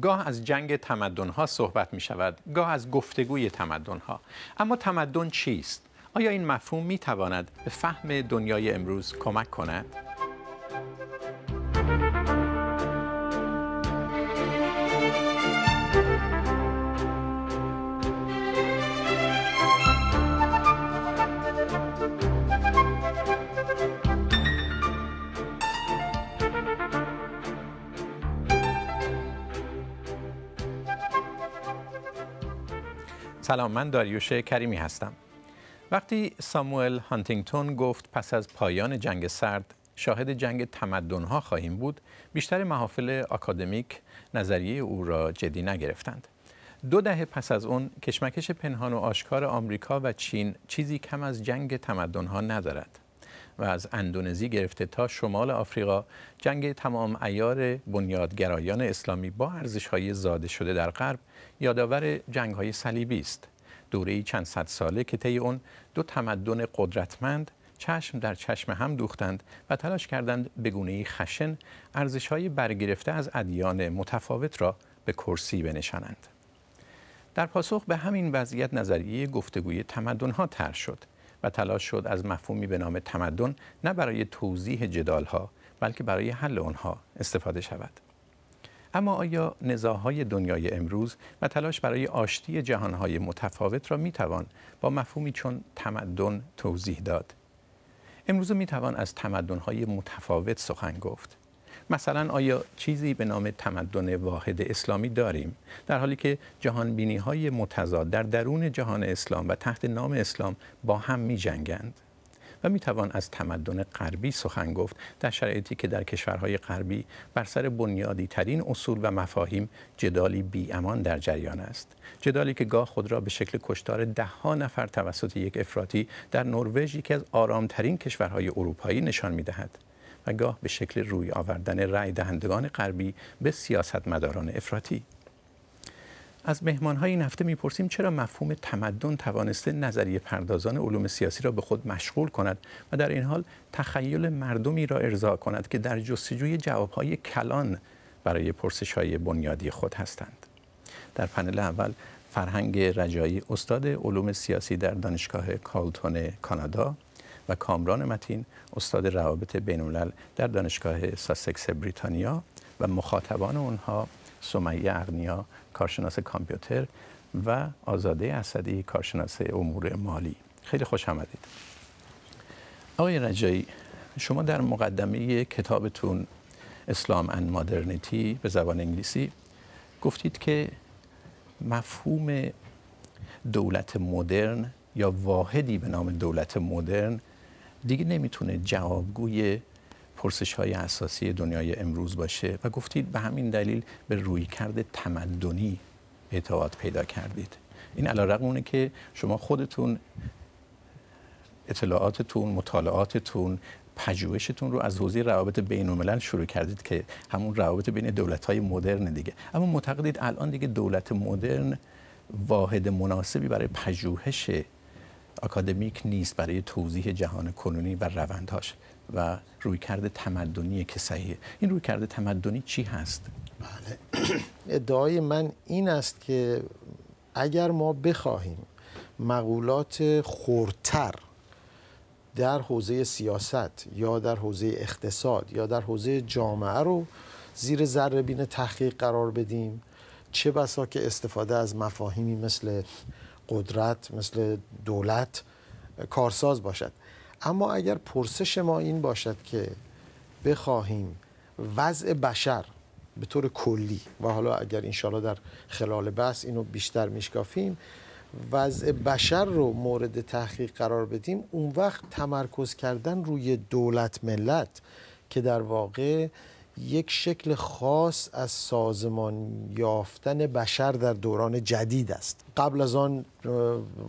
گاه از جنگ تمدن ها صحبت می شود گاه از گفتگوی تمدن ها اما تمدن چیست آیا این مفهوم می تواند به فهم دنیای امروز کمک کند سلام من داریوش کریمی هستم وقتی ساموئل هانتینگتون گفت پس از پایان جنگ سرد شاهد جنگ تمدنها خواهیم بود بیشتر محافل آکادمیک نظریه او را جدی نگرفتند دو دهه پس از اون کشمکش پنهان و آشکار آمریکا و چین چیزی کم از جنگ تمدنها ندارد و از اندونزی گرفته تا شمال آفریقا جنگ تمام ایار بنیادگرایان اسلامی با های زاده شده در غرب یادآور های صلیبی است دوره چند صد ساله که طی اون دو تمدن قدرتمند چشم در چشم هم دوختند و تلاش کردند به گونه‌ای خشن های برگرفته از ادیان متفاوت را به کرسی بنشانند در پاسخ به همین وضعیت نظریه گفتگوی ها تر شد تلاش شد از مفهومی به نام تمدن نه برای توضیح جدالها بلکه برای حل آنها استفاده شود اما آیا نزاهای دنیای امروز و تلاش برای آشتی جهانهای متفاوت را می توان با مفهومی چون تمدن توضیح داد امروز توان از تمدنهای متفاوت سخن گفت مثلا آیا چیزی به نام تمدن واحد اسلامی داریم در حالی که جهان بینی های متضاد در درون جهان اسلام و تحت نام اسلام با هم می جنگند و می توان از تمدن غربی سخن گفت در شرایطی که در کشورهای غربی بر سر بنیادی ترین اصول و مفاهیم جدالی بی امان در جریان است جدالی که گاه خود را به شکل کشتار ده ها نفر توسط یک افراطی در نروژ یکی از آرامترین کشورهای اروپایی نشان می دهد و گاه به شکل روی آوردن رأی دهندگان غربی به سیاستمداران افراطی از مهمانهای این هفته میپرسیم چرا مفهوم تمدن توانسته نظریه پردازان علوم سیاسی را به خود مشغول کند و در این حال تخیل مردمی را ارضا کند که در جستجوی جوابهای کلان برای پرسش بنیادی خود هستند در پنل اول فرهنگ رجایی استاد علوم سیاسی در دانشگاه کالتون کانادا و کامران متین استاد روابط بین در دانشگاه ساسکس بریتانیا و مخاطبان اونها سمیه اغنیا کارشناس کامپیوتر و آزاده اسدی کارشناس امور مالی خیلی خوش آمدید آقای رجایی شما در مقدمه کتابتون اسلام ان مدرنیتی به زبان انگلیسی گفتید که مفهوم دولت مدرن یا واحدی به نام دولت مدرن دیگه نمیتونه جوابگوی پرسش های اساسی دنیای امروز باشه و گفتید به همین دلیل به روی کرده تمدنی اعتقاد پیدا کردید این علا اونه که شما خودتون اطلاعاتتون، مطالعاتتون، پژوهشتون رو از حوزه روابط بین الملل شروع کردید که همون روابط بین دولت های مدرن دیگه اما معتقدید الان دیگه دولت مدرن واحد مناسبی برای پژوهش آکادمیک نیست برای توضیح جهان کنونی و روندهاش و کرده تمدنی که صحیحه این کرده تمدنی چی هست بله ادعای من این است که اگر ما بخواهیم مقولات خورتر در حوزه سیاست یا در حوزه اقتصاد یا در حوزه جامعه رو زیر ذره بین تحقیق قرار بدیم چه بسا که استفاده از مفاهیمی مثل قدرت مثل دولت کارساز باشد اما اگر پرسش ما این باشد که بخواهیم وضع بشر به طور کلی و حالا اگر انشالله در خلال بحث اینو بیشتر میشکافیم وضع بشر رو مورد تحقیق قرار بدیم اون وقت تمرکز کردن روی دولت ملت که در واقع یک شکل خاص از سازمان یافتن بشر در دوران جدید است قبل از آن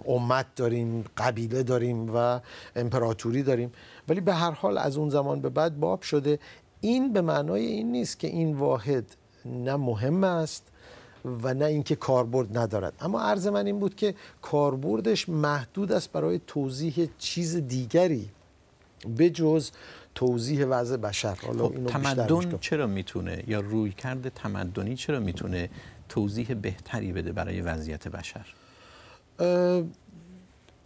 امت داریم قبیله داریم و امپراتوری داریم ولی به هر حال از اون زمان به بعد باب شده این به معنای این نیست که این واحد نه مهم است و نه اینکه کاربرد ندارد اما عرض من این بود که کاربردش محدود است برای توضیح چیز دیگری به جز توضیح وضع بشر حالا خب، اینو تمدن چرا میتونه یا روی کرده تمدنی چرا میتونه توضیح بهتری بده برای وضعیت بشر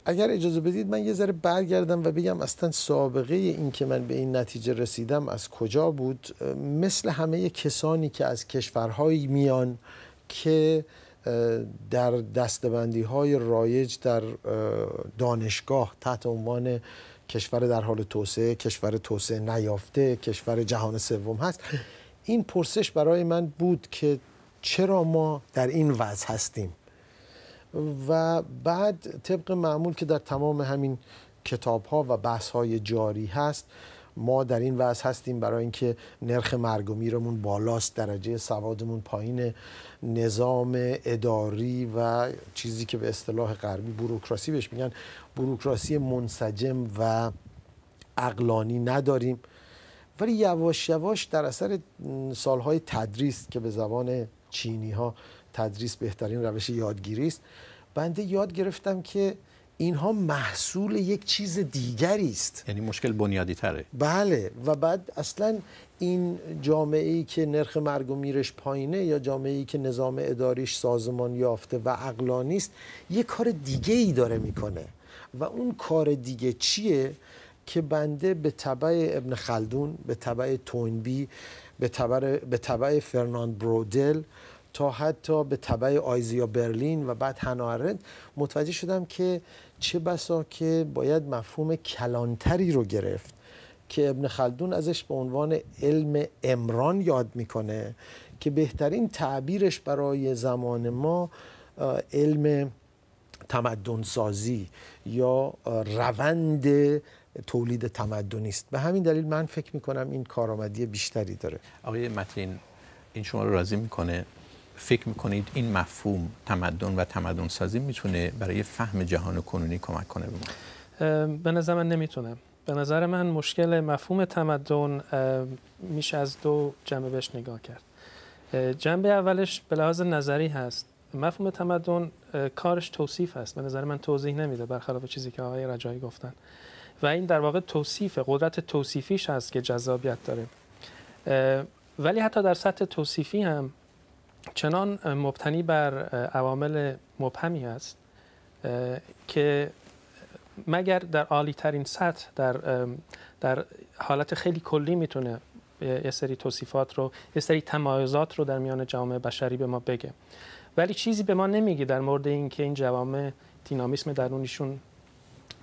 اگر اجازه بدید من یه ذره برگردم و بگم اصلا سابقه این که من به این نتیجه رسیدم از کجا بود مثل همه کسانی که از کشورهایی میان که در دستبندی های رایج در دانشگاه تحت عنوان کشور در حال توسعه کشور توسعه نیافته کشور جهان سوم هست این پرسش برای من بود که چرا ما در این وضع هستیم و بعد طبق معمول که در تمام همین کتاب ها و بحث های جاری هست ما در این وضع هستیم برای اینکه نرخ مرگ و میرمون بالاست درجه سوادمون پایین نظام اداری و چیزی که به اصطلاح غربی بوروکراسی بهش میگن بوروکراسی منسجم و اقلانی نداریم ولی یواش یواش در اثر سالهای تدریس که به زبان چینی ها تدریس بهترین روش یادگیری است بنده یاد گرفتم که اینها محصول یک چیز دیگری است یعنی مشکل بنیادی تره بله و بعد اصلا این جامعه ای که نرخ مرگ و میرش پایینه یا جامعه ای که نظام اداریش سازمان یافته و عقلانی است یه کار دیگه ای داره میکنه و اون کار دیگه چیه که بنده به تبع ابن خلدون به تبع توینبی به تبع, به تبع فرناند برودل تا حتی به طبع آیزیا برلین و بعد هنارد، متوجه شدم که چه بسا که باید مفهوم کلانتری رو گرفت که ابن خلدون ازش به عنوان علم امران یاد میکنه که بهترین تعبیرش برای زمان ما علم تمدنسازی یا روند تولید تمدنی است به همین دلیل من فکر میکنم این کارآمدی بیشتری داره آقای متین این شما رو راضی میکنه فکر میکنید این مفهوم تمدن و تمدن سازی میتونه برای فهم جهان کنونی کمک کنه به ما؟ به نظر من نمیتونه به نظر من مشکل مفهوم تمدن میشه از دو جنبه بهش نگاه کرد جنبه اولش به لحاظ نظری هست مفهوم تمدن کارش توصیف است. به نظر من توضیح نمیده برخلاف چیزی که آقای رجایی گفتن و این در واقع توصیف قدرت توصیفیش هست که جذابیت داره ولی حتی در سطح توصیفی هم چنان مبتنی بر عوامل مبهمی است که مگر در عالی ترین سطح در, در حالت خیلی کلی میتونه یه سری توصیفات رو یه سری تمایزات رو در میان جامعه بشری به ما بگه ولی چیزی به ما نمیگه در مورد اینکه این جوامع دینامیسم درونیشون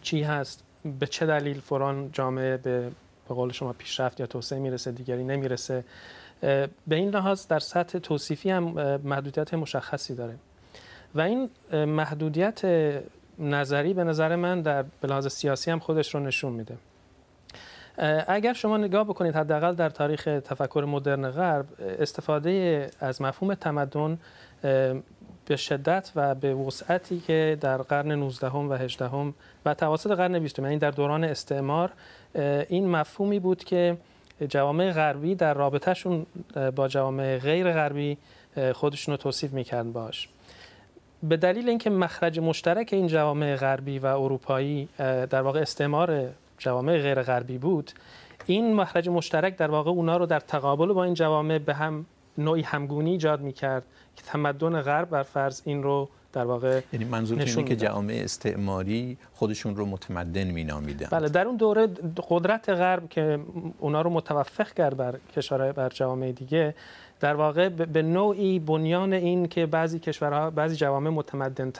چی هست به چه دلیل فران جامعه به به قول شما پیشرفت یا توسعه میرسه دیگری نمیرسه به این لحاظ در سطح توصیفی هم محدودیت مشخصی داره و این محدودیت نظری به نظر من در لحاظ سیاسی هم خودش رو نشون میده اگر شما نگاه بکنید حداقل در تاریخ تفکر مدرن غرب استفاده از مفهوم تمدن به شدت و به وسعتی که در قرن 19 و 18 و توسط قرن 20 یعنی در دوران استعمار این مفهومی بود که جوامع غربی در رابطهشون با جوامع غیر غربی خودشون رو توصیف میکرد باش به دلیل اینکه مخرج مشترک این جوامع غربی و اروپایی در واقع استعمار جوامع غیر غربی بود این مخرج مشترک در واقع اونا رو در تقابل با این جوامع به هم نوعی همگونی ایجاد میکرد که تمدن غرب بر فرض این رو در واقع یعنی منظور اینه که جامعه استعماری خودشون رو متمدن مینامیدن بله در اون دوره قدرت غرب که اونا رو متوفق کرد بر کشورهای بر جامعه دیگه در واقع به نوعی بنیان این که بعضی کشورها بعضی جوامع متمدن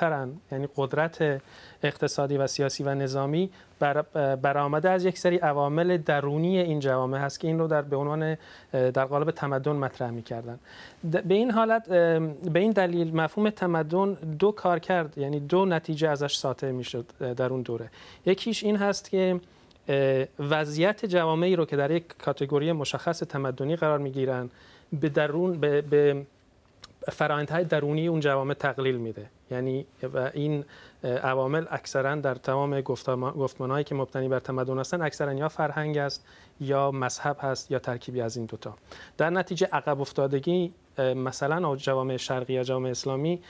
یعنی قدرت اقتصادی و سیاسی و نظامی بر برآمده از یک سری عوامل درونی این جوامع هست که این رو در به عنوان در قالب تمدن مطرح می‌کردن به این حالت به این دلیل مفهوم تمدن دو کار کرد یعنی دو نتیجه ازش ساطع میشد در اون دوره یکیش این هست که وضعیت جوامعی رو که در یک کاتگوری مشخص تمدنی قرار میگیرن به درون به, به فرایندهای درونی اون جوامع تقلیل میده یعنی و این عوامل اکثرا در تمام گفتمان هایی که مبتنی بر تمدن هستن اکثرا یا فرهنگ است یا مذهب هست یا ترکیبی از این دوتا در نتیجه عقب افتادگی مثلا جوامع شرقی یا جوامع اسلامی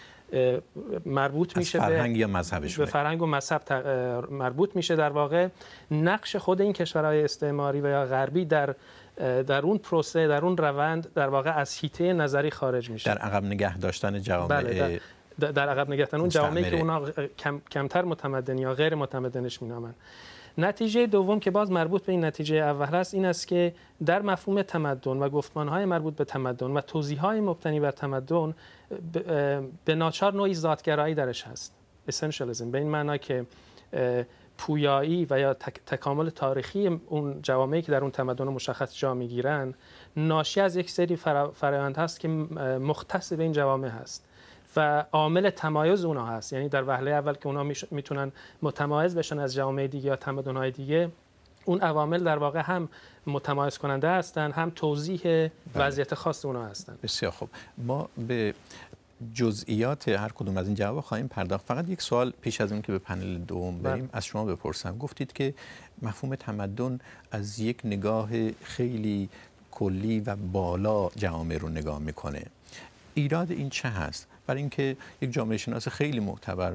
مربوط میشه فرهنگ یا مذهبشونه. به فرهنگ و مذهب مربوط میشه در واقع نقش خود این کشورهای استعماری و یا غربی در در اون پروسه در اون روند در واقع از هیته نظری خارج میشه در عقب نگه داشتن جوامع بله، در, در عقب نگه داشتن اون جوامعی که اونا کم، کمتر متمدن یا غیر متمدنش مینامن نتیجه دوم که باز مربوط به این نتیجه اول هست این است که در مفهوم تمدن و گفتمانهای مربوط به تمدن و های مبتنی بر تمدن به ناچار نوعی ذاتگرایی درش هست essentialism، به این معنا که پویایی و یا تکامل تاریخی اون جوامعی که در اون تمدن مشخص جا میگیرن ناشی از یک سری فرایند هست که مختص به این جوامع هست و عامل تمایز اونها هست یعنی در وهله اول که اونها میتونن متمایز بشن از جوامع دیگه یا تمدن‌های دیگه اون عوامل در واقع هم متمایز کننده هستند هم توضیح بله. وضعیت خاص اونها هستن بسیار خوب ما به جزئیات هر کدوم از این جواب خواهیم پرداخت فقط یک سوال پیش از اون که به پنل دوم بله. بریم از شما بپرسم گفتید که مفهوم تمدن از یک نگاه خیلی کلی و بالا جامعه رو نگاه میکنه ایراد این چه هست برای اینکه یک جامعه شناس خیلی معتبر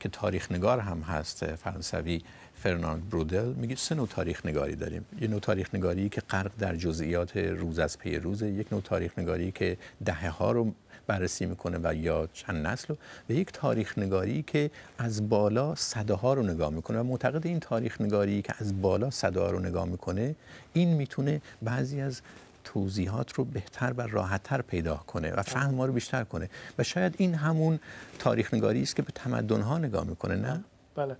که تاریخ نگار هم هست فرانسوی فرناند برودل میگه سه نوع تاریخ نگاری داریم یه نوع تاریخ نگاری که غرق در جزئیات روز از پی روزه یک نوع تاریخ نگاری که دهه ها رو بررسی میکنه و یا چند نسل رو به یک تاریخ نگاری که از بالا صده ها رو نگاه میکنه و معتقد این تاریخ نگاری که از بالا صده ها رو نگاه میکنه این میتونه بعضی از توضیحات رو بهتر و راحتتر پیدا کنه و فهم ما رو بیشتر کنه و شاید این همون تاریخ نگاری است که به تمدن ها نگاه میکنه نه بله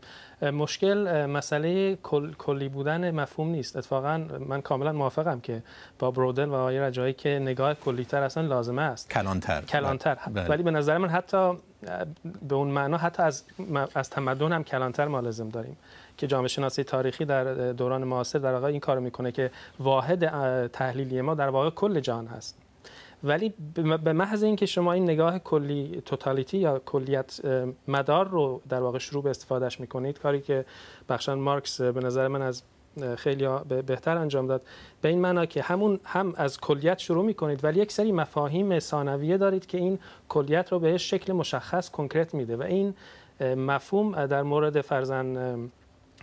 مشکل مسئله کلی بودن مفهوم نیست اتفاقا من کاملا موافقم که با برودل و آقای رجایی که نگاه کلیتر اصلا لازمه است کلانتر کلانتر بله. ولی به نظر من حتی به اون معنا حتی از از تمدن هم کلانتر ما لازم داریم که جامعه شناسی تاریخی در دوران معاصر در واقع این کار میکنه که واحد تحلیلی ما در واقع کل جهان هست ولی به محض اینکه شما این نگاه کلی توتالیتی یا کلیت مدار رو در واقع شروع به استفادهش میکنید کاری که بخشان مارکس به نظر من از خیلی بهتر انجام داد به این معنا که همون هم از کلیت شروع میکنید ولی یک سری مفاهیم ثانویه دارید که این کلیت رو به شکل مشخص کنکرت میده و این مفهوم در مورد فرزن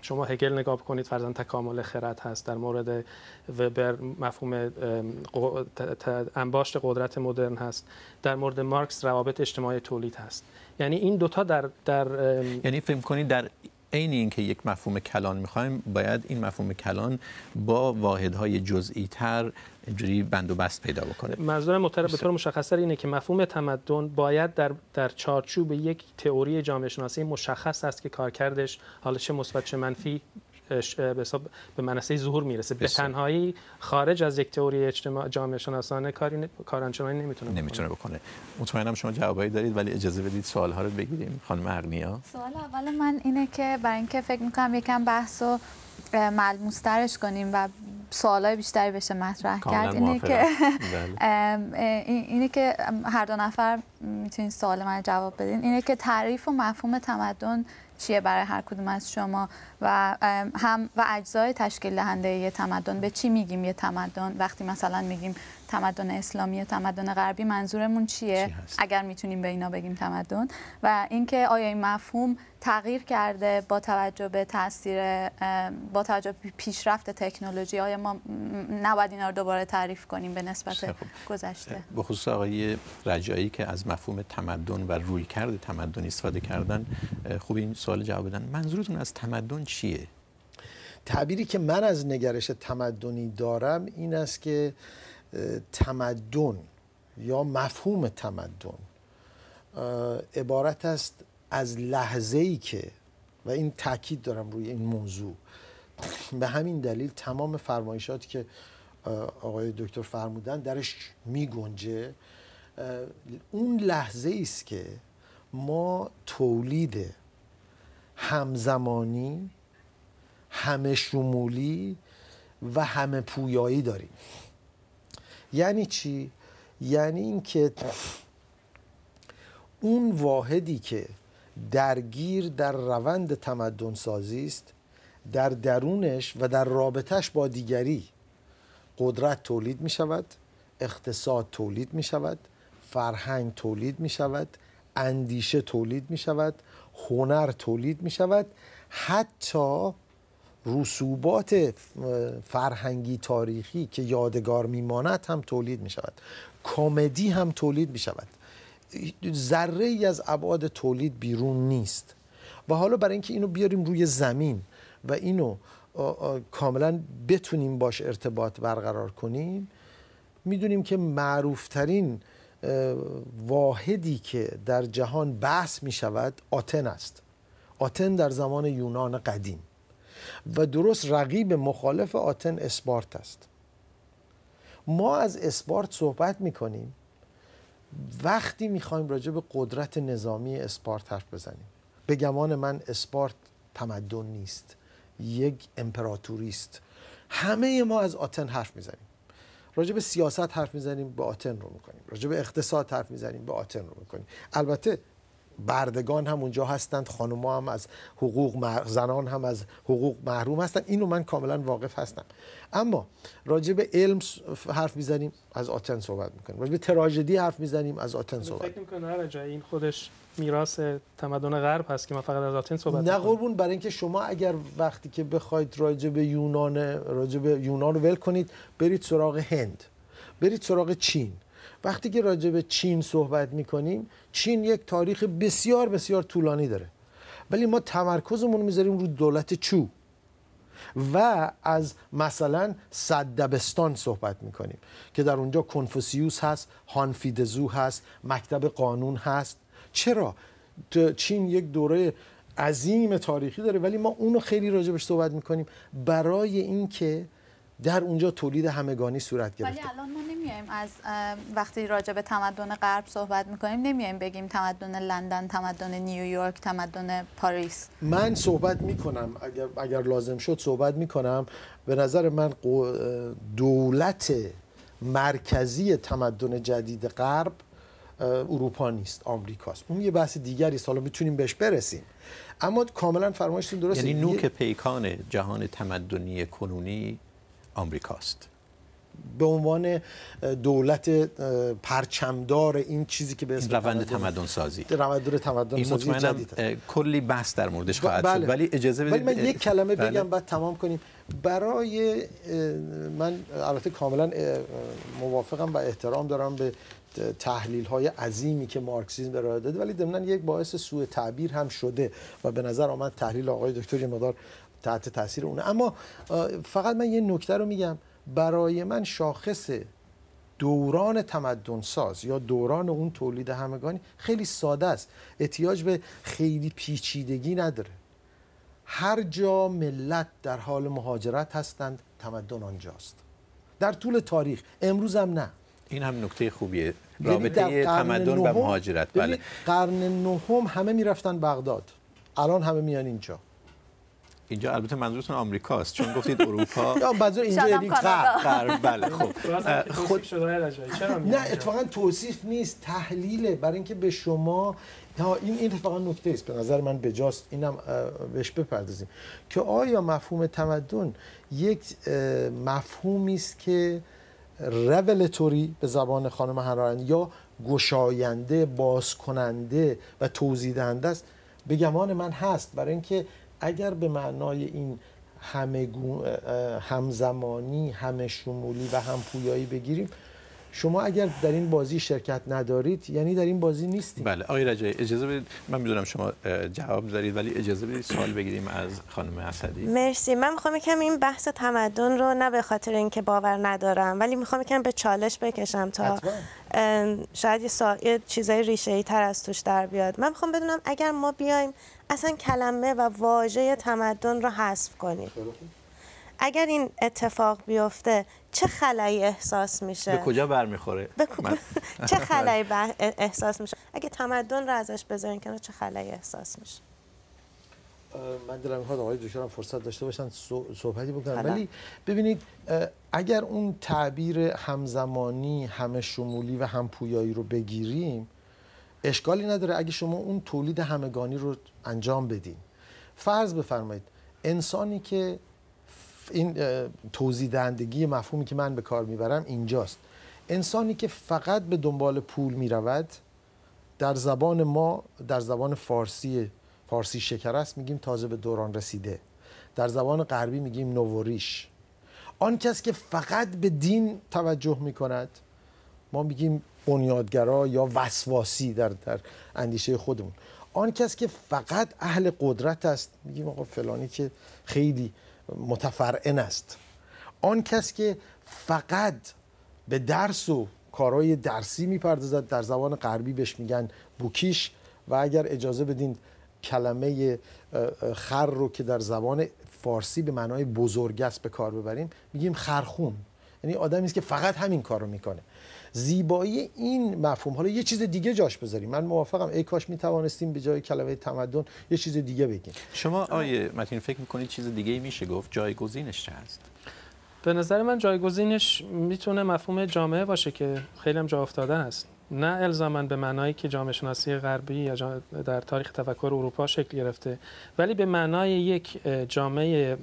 شما هگل نگاه کنید فرزن تکامل خرد هست در مورد وبر مفهوم انباشت قدرت مدرن هست در مورد مارکس روابط اجتماعی تولید هست یعنی این دوتا در در یعنی فهم کنید در عین اینکه یک مفهوم کلان میخوایم باید این مفهوم کلان با واحدهای جزئی تر اینجوری بند و بست پیدا بکنه منظورم محترم به طور مشخصتر اینه که مفهوم تمدن باید در در چارچوب یک تئوری جامعه شناسی مشخص است که کارکردش حالا چه مثبت چه منفی به منصه ظهور میرسه به تنهایی خارج از یک تئوری اجتماع جامعه شناسانه کاری کارانچنانی نمیتونه نمیتونه بکنه مطمئنم شما جوابایی دارید ولی اجازه بدید سوال ها رو بگیریم خانم اغنیا سوال اول من اینه که برای اینکه فکر میکنم یکم بحث و ملموسترش کنیم و سوالای بیشتری بشه مطرح کرد اینه که بله. اینه که هر دو نفر میتونین سوال من جواب بدین اینه که تعریف و مفهوم تمدن چیه برای هر کدوم از شما و هم و اجزای تشکیل دهنده یه تمدن به چی میگیم یه تمدن وقتی مثلا میگیم تمدن اسلامی و تمدن غربی منظورمون چیه اگر میتونیم به اینا بگیم تمدن و اینکه آیا این مفهوم تغییر کرده با توجه به تاثیر با توجه به پیشرفت تکنولوژی آیا ما نباید اینا رو دوباره تعریف کنیم به نسبت خب. گذشته به خصوص آقای رجایی که از مفهوم تمدن و روی کرده تمدن استفاده کردن خوب این سوال جواب بدن منظورتون از تمدن چیه تعبیری که من از نگرش تمدنی دارم این است که تمدن یا مفهوم تمدن عبارت است از لحظه ای که و این تاکید دارم روی این موضوع به همین دلیل تمام فرمایشاتی که آقای دکتر فرمودن درش می گنجه اون لحظه است که ما تولید همزمانی همه شمولی و همه پویایی داریم یعنی چی یعنی اینکه اون واحدی که درگیر در روند تمدن سازی است در درونش و در رابطش با دیگری قدرت تولید می شود اقتصاد تولید می شود فرهنگ تولید می شود اندیشه تولید می شود هنر تولید می شود حتی رسوبات فرهنگی تاریخی که یادگار میماند هم تولید می شود کمدی هم تولید می شود ذره ای از ابعاد تولید بیرون نیست و حالا برای اینکه اینو بیاریم روی زمین و اینو کاملا بتونیم باش ارتباط برقرار کنیم میدونیم که معروفترین واحدی که در جهان بحث می شود آتن است آتن در زمان یونان قدیم و درست رقیب مخالف آتن اسپارت است ما از اسپارت صحبت کنیم وقتی میخوایم راجع به قدرت نظامی اسپارت حرف بزنیم به گمان من اسپارت تمدن نیست یک امپراتوری است همه ما از آتن حرف میزنیم راجع به سیاست حرف زنیم به آتن رو میکنیم راجع به اقتصاد حرف میزنیم به آتن رو کنیم البته بردگان هم اونجا هستند خانوما هم از حقوق زنان هم از حقوق محروم هستند اینو من کاملا واقف هستم اما راجع به علم حرف میزنیم از آتن صحبت میکنیم راجع به تراژدی حرف میزنیم از آتن صحبت فکر میکنم هر آره این خودش میراث تمدن غرب هست که من فقط از آتن صحبت نه قربون برای اینکه شما اگر وقتی که بخواید راجع به یونان راجع به یونان رو ول کنید برید سراغ هند برید سراغ چین وقتی که راجع به چین صحبت کنیم چین یک تاریخ بسیار بسیار طولانی داره ولی ما تمرکزمون میذاریم رو دولت چو و از مثلا صد دبستان صحبت کنیم که در اونجا کنفوسیوس هست هانفیدزو هست مکتب قانون هست چرا؟ چین یک دوره عظیم تاریخی داره ولی ما اونو خیلی راجبش صحبت میکنیم برای اینکه در اونجا تولید همگانی صورت گرفت ولی الان ما نمیایم از وقتی راجع به تمدن غرب صحبت میکنیم نمیایم بگیم تمدن لندن تمدن نیویورک تمدن پاریس من صحبت میکنم اگر, اگر لازم شد صحبت میکنم به نظر من دولت مرکزی تمدن جدید غرب اروپا نیست آمریکاست اون یه بحث دیگری است حالا میتونیم بهش برسیم اما کاملا فرمایشتون درسته یعنی نوک پیکان جهان تمدنی کنونی آمریکاست به عنوان دولت پرچمدار این چیزی که به اسم روند تمدن سازی روند تمدن سازی جدید کلی بحث در موردش خواهد بله. شد ولی اجازه بدید من یک کلمه بله. بگم بعد تمام کنیم برای من البته کاملا موافقم و احترام دارم به تحلیل های عظیمی که مارکسیزم ارائه داده ولی ضمن یک باعث سوء تعبیر هم شده و به نظر آمد تحلیل آقای دکتر یه تحت تاثیر اونه اما فقط من یه نکته رو میگم برای من شاخص دوران تمدن ساز یا دوران اون تولید همگانی خیلی ساده است احتیاج به خیلی پیچیدگی نداره هر جا ملت در حال مهاجرت هستند تمدن آنجاست در طول تاریخ امروز هم نه این هم نکته خوبیه رابطه تمدن و مهاجرت بله قرن نهم همه میرفتن بغداد الان همه میان اینجا اینجا البته منظورتون آمریکاست چون گفتید اروپا یا منظور اینجا یعنی غرب بله خب خود نه اتفاقا توصیف نیست تحلیله برای اینکه به شما این این اتفاقا نکته است به نظر من بجاست اینم بهش بپردازیم که آیا مفهوم تمدن یک مفهومی است که رولتوری به زبان خانم هرارن یا گشاینده باز کننده و توضیح دهنده است به گمان من هست برای اینکه اگر به معنای این همه همزمانی همه شمولی و هم پویایی بگیریم شما اگر در این بازی شرکت ندارید یعنی در این بازی نیستید بله آقای رجای اجازه بدید من میدونم شما جواب دارید ولی اجازه بدید سوال بگیریم از خانم اسدی مرسی من میخوام یکم این بحث تمدن رو نه به خاطر اینکه باور ندارم ولی میخوام یکم به چالش بکشم تا شاید یه, سا... چیزای ریشه تر از توش در بیاد من میخوام بدونم اگر ما بیایم اصلا کلمه و واژه تمدن رو حذف کنید خب؟ اگر این اتفاق بیفته چه خلایی احساس میشه به کجا برمیخوره چه خلایی احساس میشه اگه تمدن رو ازش بذارین کنار چه خلایی احساس میشه من دلم میخواد آقای فرصت داشته باشن صحبتی بکنن ولی ببینید اگر اون تعبیر همزمانی همه شمولی و همپویایی رو بگیریم اشکالی نداره اگه شما اون تولید همگانی رو انجام بدین فرض بفرمایید انسانی که این توضیح دهندگی مفهومی که من به کار میبرم اینجاست انسانی که فقط به دنبال پول میرود در زبان ما در زبان فارسی فارسی شکر است میگیم تازه به دوران رسیده در زبان غربی میگیم نووریش آن کس که فقط به دین توجه میکند ما میگیم بنیادگرا یا وسواسی در, در اندیشه خودمون آن کس که فقط اهل قدرت است میگیم آقا فلانی که خیلی متفرعن است آن کس که فقط به درس و کارهای درسی میپردازد در زبان غربی بهش میگن بوکیش و اگر اجازه بدین کلمه خر رو که در زبان فارسی به معنای بزرگ است به کار ببریم میگیم خرخون یعنی آدمی است که فقط همین کار رو میکنه زیبایی این مفهوم حالا یه چیز دیگه جاش بذاریم من موافقم ای کاش می توانستیم به جای کلمه تمدن یه چیز دیگه بگیم شما آیه متین فکر میکنید چیز دیگه میشه گفت جایگزینش چه هست به نظر من جایگزینش میتونه مفهوم جامعه باشه که خیلی هم جا افتاده است نه الزاما به معنایی که جامعه شناسی غربی یا در تاریخ تفکر اروپا شکل گرفته ولی به معنای یک جامعه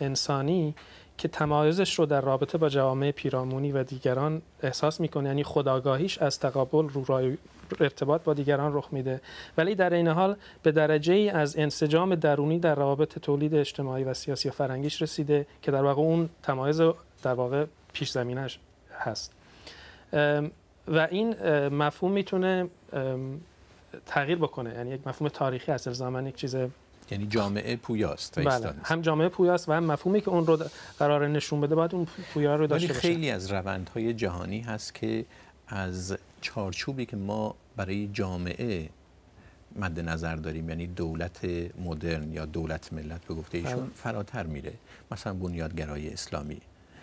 انسانی که تمایزش رو در رابطه با جوامع پیرامونی و دیگران احساس میکنه یعنی خداگاهیش از تقابل رو رای ارتباط با دیگران رخ میده ولی در این حال به درجه ای از انسجام درونی در روابط تولید اجتماعی و سیاسی و فرنگیش رسیده که در واقع اون تمایز در واقع پیش زمینش هست و این مفهوم میتونه تغییر بکنه یعنی یک مفهوم تاریخی از زمان یک چیز یعنی جامعه پویاست بله. هم جامعه پویاست و هم مفهومی که اون رو قرار نشون بده باید اون پویا رو داشته باشه خیلی از روندهای جهانی هست که از چارچوبی که ما برای جامعه مد نظر داریم یعنی دولت مدرن یا دولت ملت به گفته ایشون بله. فراتر میره مثلا بنیادگرای اسلامی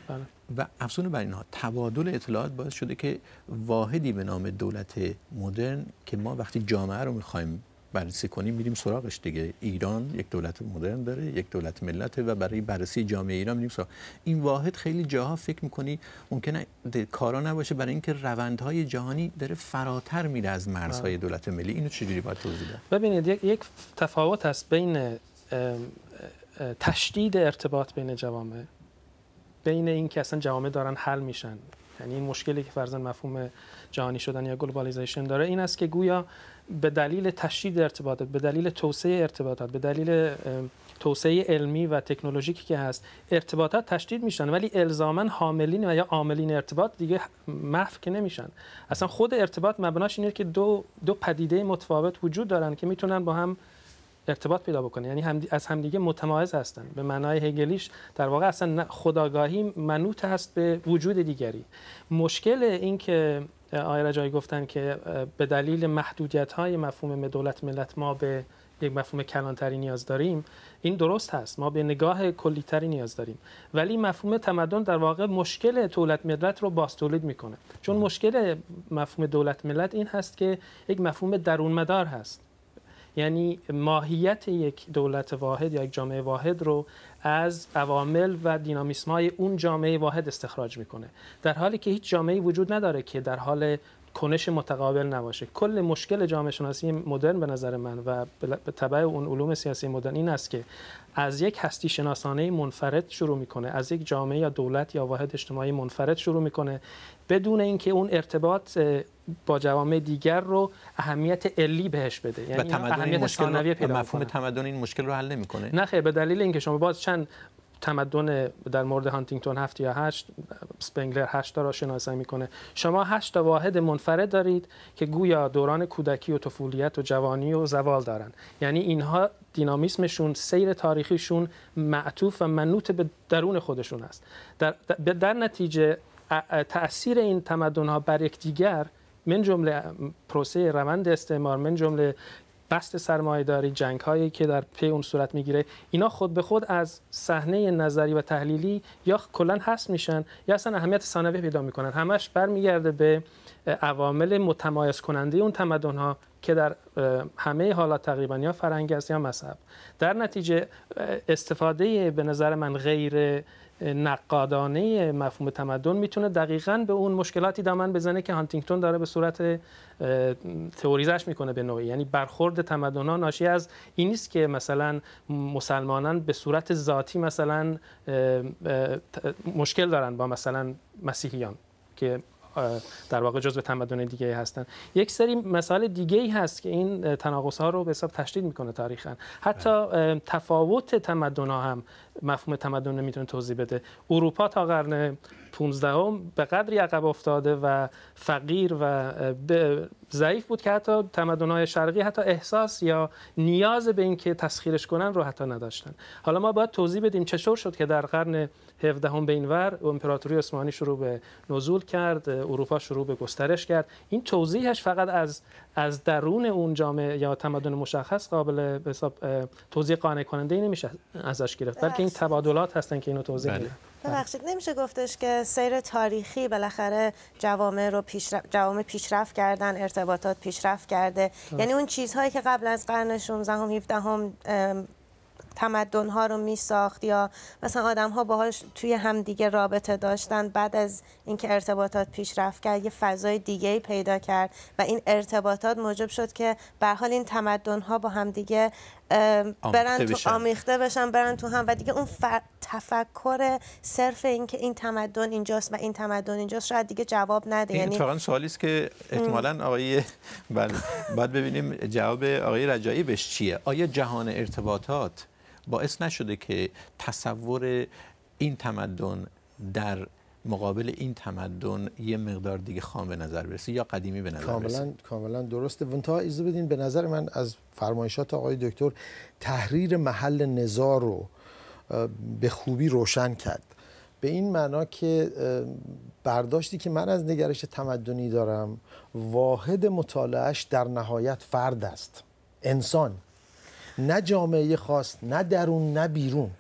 بله. و افزون بر اینها تبادل اطلاعات باعث شده که واحدی به نام دولت مدرن که ما وقتی جامعه رو میخوایم بررسی کنیم میریم سراغش دیگه ایران یک دولت مدرن داره یک دولت ملت و برای بررسی جامعه ایران میریم سراغ این واحد خیلی جاها فکر میکنی ممکنه کارا نباشه برای اینکه روندهای جهانی داره فراتر میره از مرزهای آره. دولت ملی اینو چجوری باید توضیح ببینید یک تفاوت هست بین تشدید ارتباط بین جوامع بین اینکه اصلا جوامع دارن حل میشن یعنی این مشکلی که فرزن مفهوم جهانی شدن یا گلوبالیزیشن داره این است که گویا به دلیل تشدید ارتباطات به دلیل توسعه ارتباطات به دلیل توسعه علمی و تکنولوژیکی که هست ارتباطات تشدید میشن ولی الزاما حاملین و یا عاملین ارتباط دیگه محو که نمیشن اصلا خود ارتباط مبناش اینه که دو دو پدیده متفاوت وجود دارن که میتونن با هم ارتباط پیدا بکنن یعنی هم از همدیگه متمایز هستن به معنای هگلیش در واقع اصلا خداگاهی منوط هست به وجود دیگری مشکل این که آقای رجایی گفتن که به دلیل محدودیت های مفهوم دولت ملت ما به یک مفهوم کلانتری نیاز داریم این درست هست ما به نگاه کلیتری نیاز داریم ولی مفهوم تمدن در واقع مشکل دولت ملت رو باستولید میکنه چون مشکل مفهوم دولت ملت این هست که یک مفهوم درون مدار هست یعنی ماهیت یک دولت واحد یا یک جامعه واحد رو از عوامل و دینامیسم های اون جامعه واحد استخراج میکنه در حالی که هیچ جامعه وجود نداره که در حال کنش متقابل نباشه کل مشکل جامعه شناسی مدرن به نظر من و به طبع اون علوم سیاسی مدرن این است که از یک هستی شناسانه منفرد شروع میکنه از یک جامعه یا دولت یا واحد اجتماعی منفرد شروع میکنه بدون اینکه اون ارتباط با جوامع دیگر رو اهمیت علی بهش بده یعنی و تمدن اهمیت این مشکل رو مفهوم تمدن این مشکل رو حل نمیکنه نه خیر به دلیل اینکه شما باز چند تمدن در مورد هانتینگتون 7 یا 8 سپنگلر 8 را شناسایی میکنه شما 8 تا واحد منفرد دارید که گویا دوران کودکی و طفولیت و جوانی و زوال دارن یعنی اینها دینامیسمشون سیر تاریخیشون معطوف و منوط به درون خودشون است در, در نتیجه تاثیر این تمدن ها بر یکدیگر من جمله پروسه روند استعمار من جمله بست سرمایه داری جنگ هایی که در پی اون صورت میگیره اینا خود به خود از صحنه نظری و تحلیلی یا کلا هست میشن یا اصلا اهمیت ثانوی پیدا میکنن همش برمیگرده به عوامل متمایز کننده اون تمدن ها که در همه حالات تقریبا یا فرنگ است یا مذهب در نتیجه استفاده به نظر من غیر نقادانه مفهوم تمدن میتونه دقیقا به اون مشکلاتی دامن بزنه که هانتینگتون داره به صورت تئوریزش میکنه به نوعی یعنی برخورد تمدن ها ناشی از این نیست که مثلا مسلمانان به صورت ذاتی مثلا مشکل دارن با مثلا مسیحیان که در واقع جزء تمدن دیگه هستن یک سری مثال دیگه ای هست که این تناقض ها رو به حساب تشدید میکنه تاریخا حتی تفاوت تمدن ها هم مفهوم تمدن نمیتونه توضیح بده اروپا تا قرن 15 هم به قدری عقب افتاده و فقیر و ضعیف بود که حتی های شرقی حتی احساس یا نیاز به اینکه تسخیرش کنن رو حتی نداشتن حالا ما باید توضیح بدیم چطور شد که در قرن 17 هم بینور امپراتوری عثمانی شروع به نزول کرد اروپا شروع به گسترش کرد این توضیحش فقط از از درون اون جامعه یا تمدن مشخص قابل به حساب توضیح قانع کننده ای نمیشه ازش گرفت بلکه این تبادلات هستن که اینو توضیح بله. میدن بله. ببخشید نمیشه گفتش که سیر تاریخی بالاخره جوامع رو پیش جوامع پیشرفت کردن ارتباطات پیشرفت کرده یعنی اون چیزهایی که قبل از قرن 16 هم 17 هم تمدن ها رو می ساخت یا مثلا آدم ها باهاش توی همدیگه رابطه داشتن بعد از اینکه ارتباطات پیشرفت کرد یه فضای دیگه پیدا کرد و این ارتباطات موجب شد که به حال این تمدن ها با همدیگه برن تو آمیخته بشن برن تو هم و دیگه اون تفکر صرف اینکه این تمدن اینجاست و این تمدن اینجاست شاید دیگه جواب نده این یعنی واقعا سوالی است که احتمالاً آقای بله، بعد ببینیم جواب آقای رجایی بهش چیه آیا جهان ارتباطات باعث نشده که تصور این تمدن در مقابل این تمدن یه مقدار دیگه خام به نظر برسه یا قدیمی به نظر کاملا برسه کاملا درسته تا ایزو بدین به نظر من از فرمایشات آقای دکتر تحریر محل نظار رو به خوبی روشن کرد به این معنا که برداشتی که من از نگرش تمدنی دارم واحد مطالعهش در نهایت فرد است انسان نه جامعه خاص نه درون نه بیرون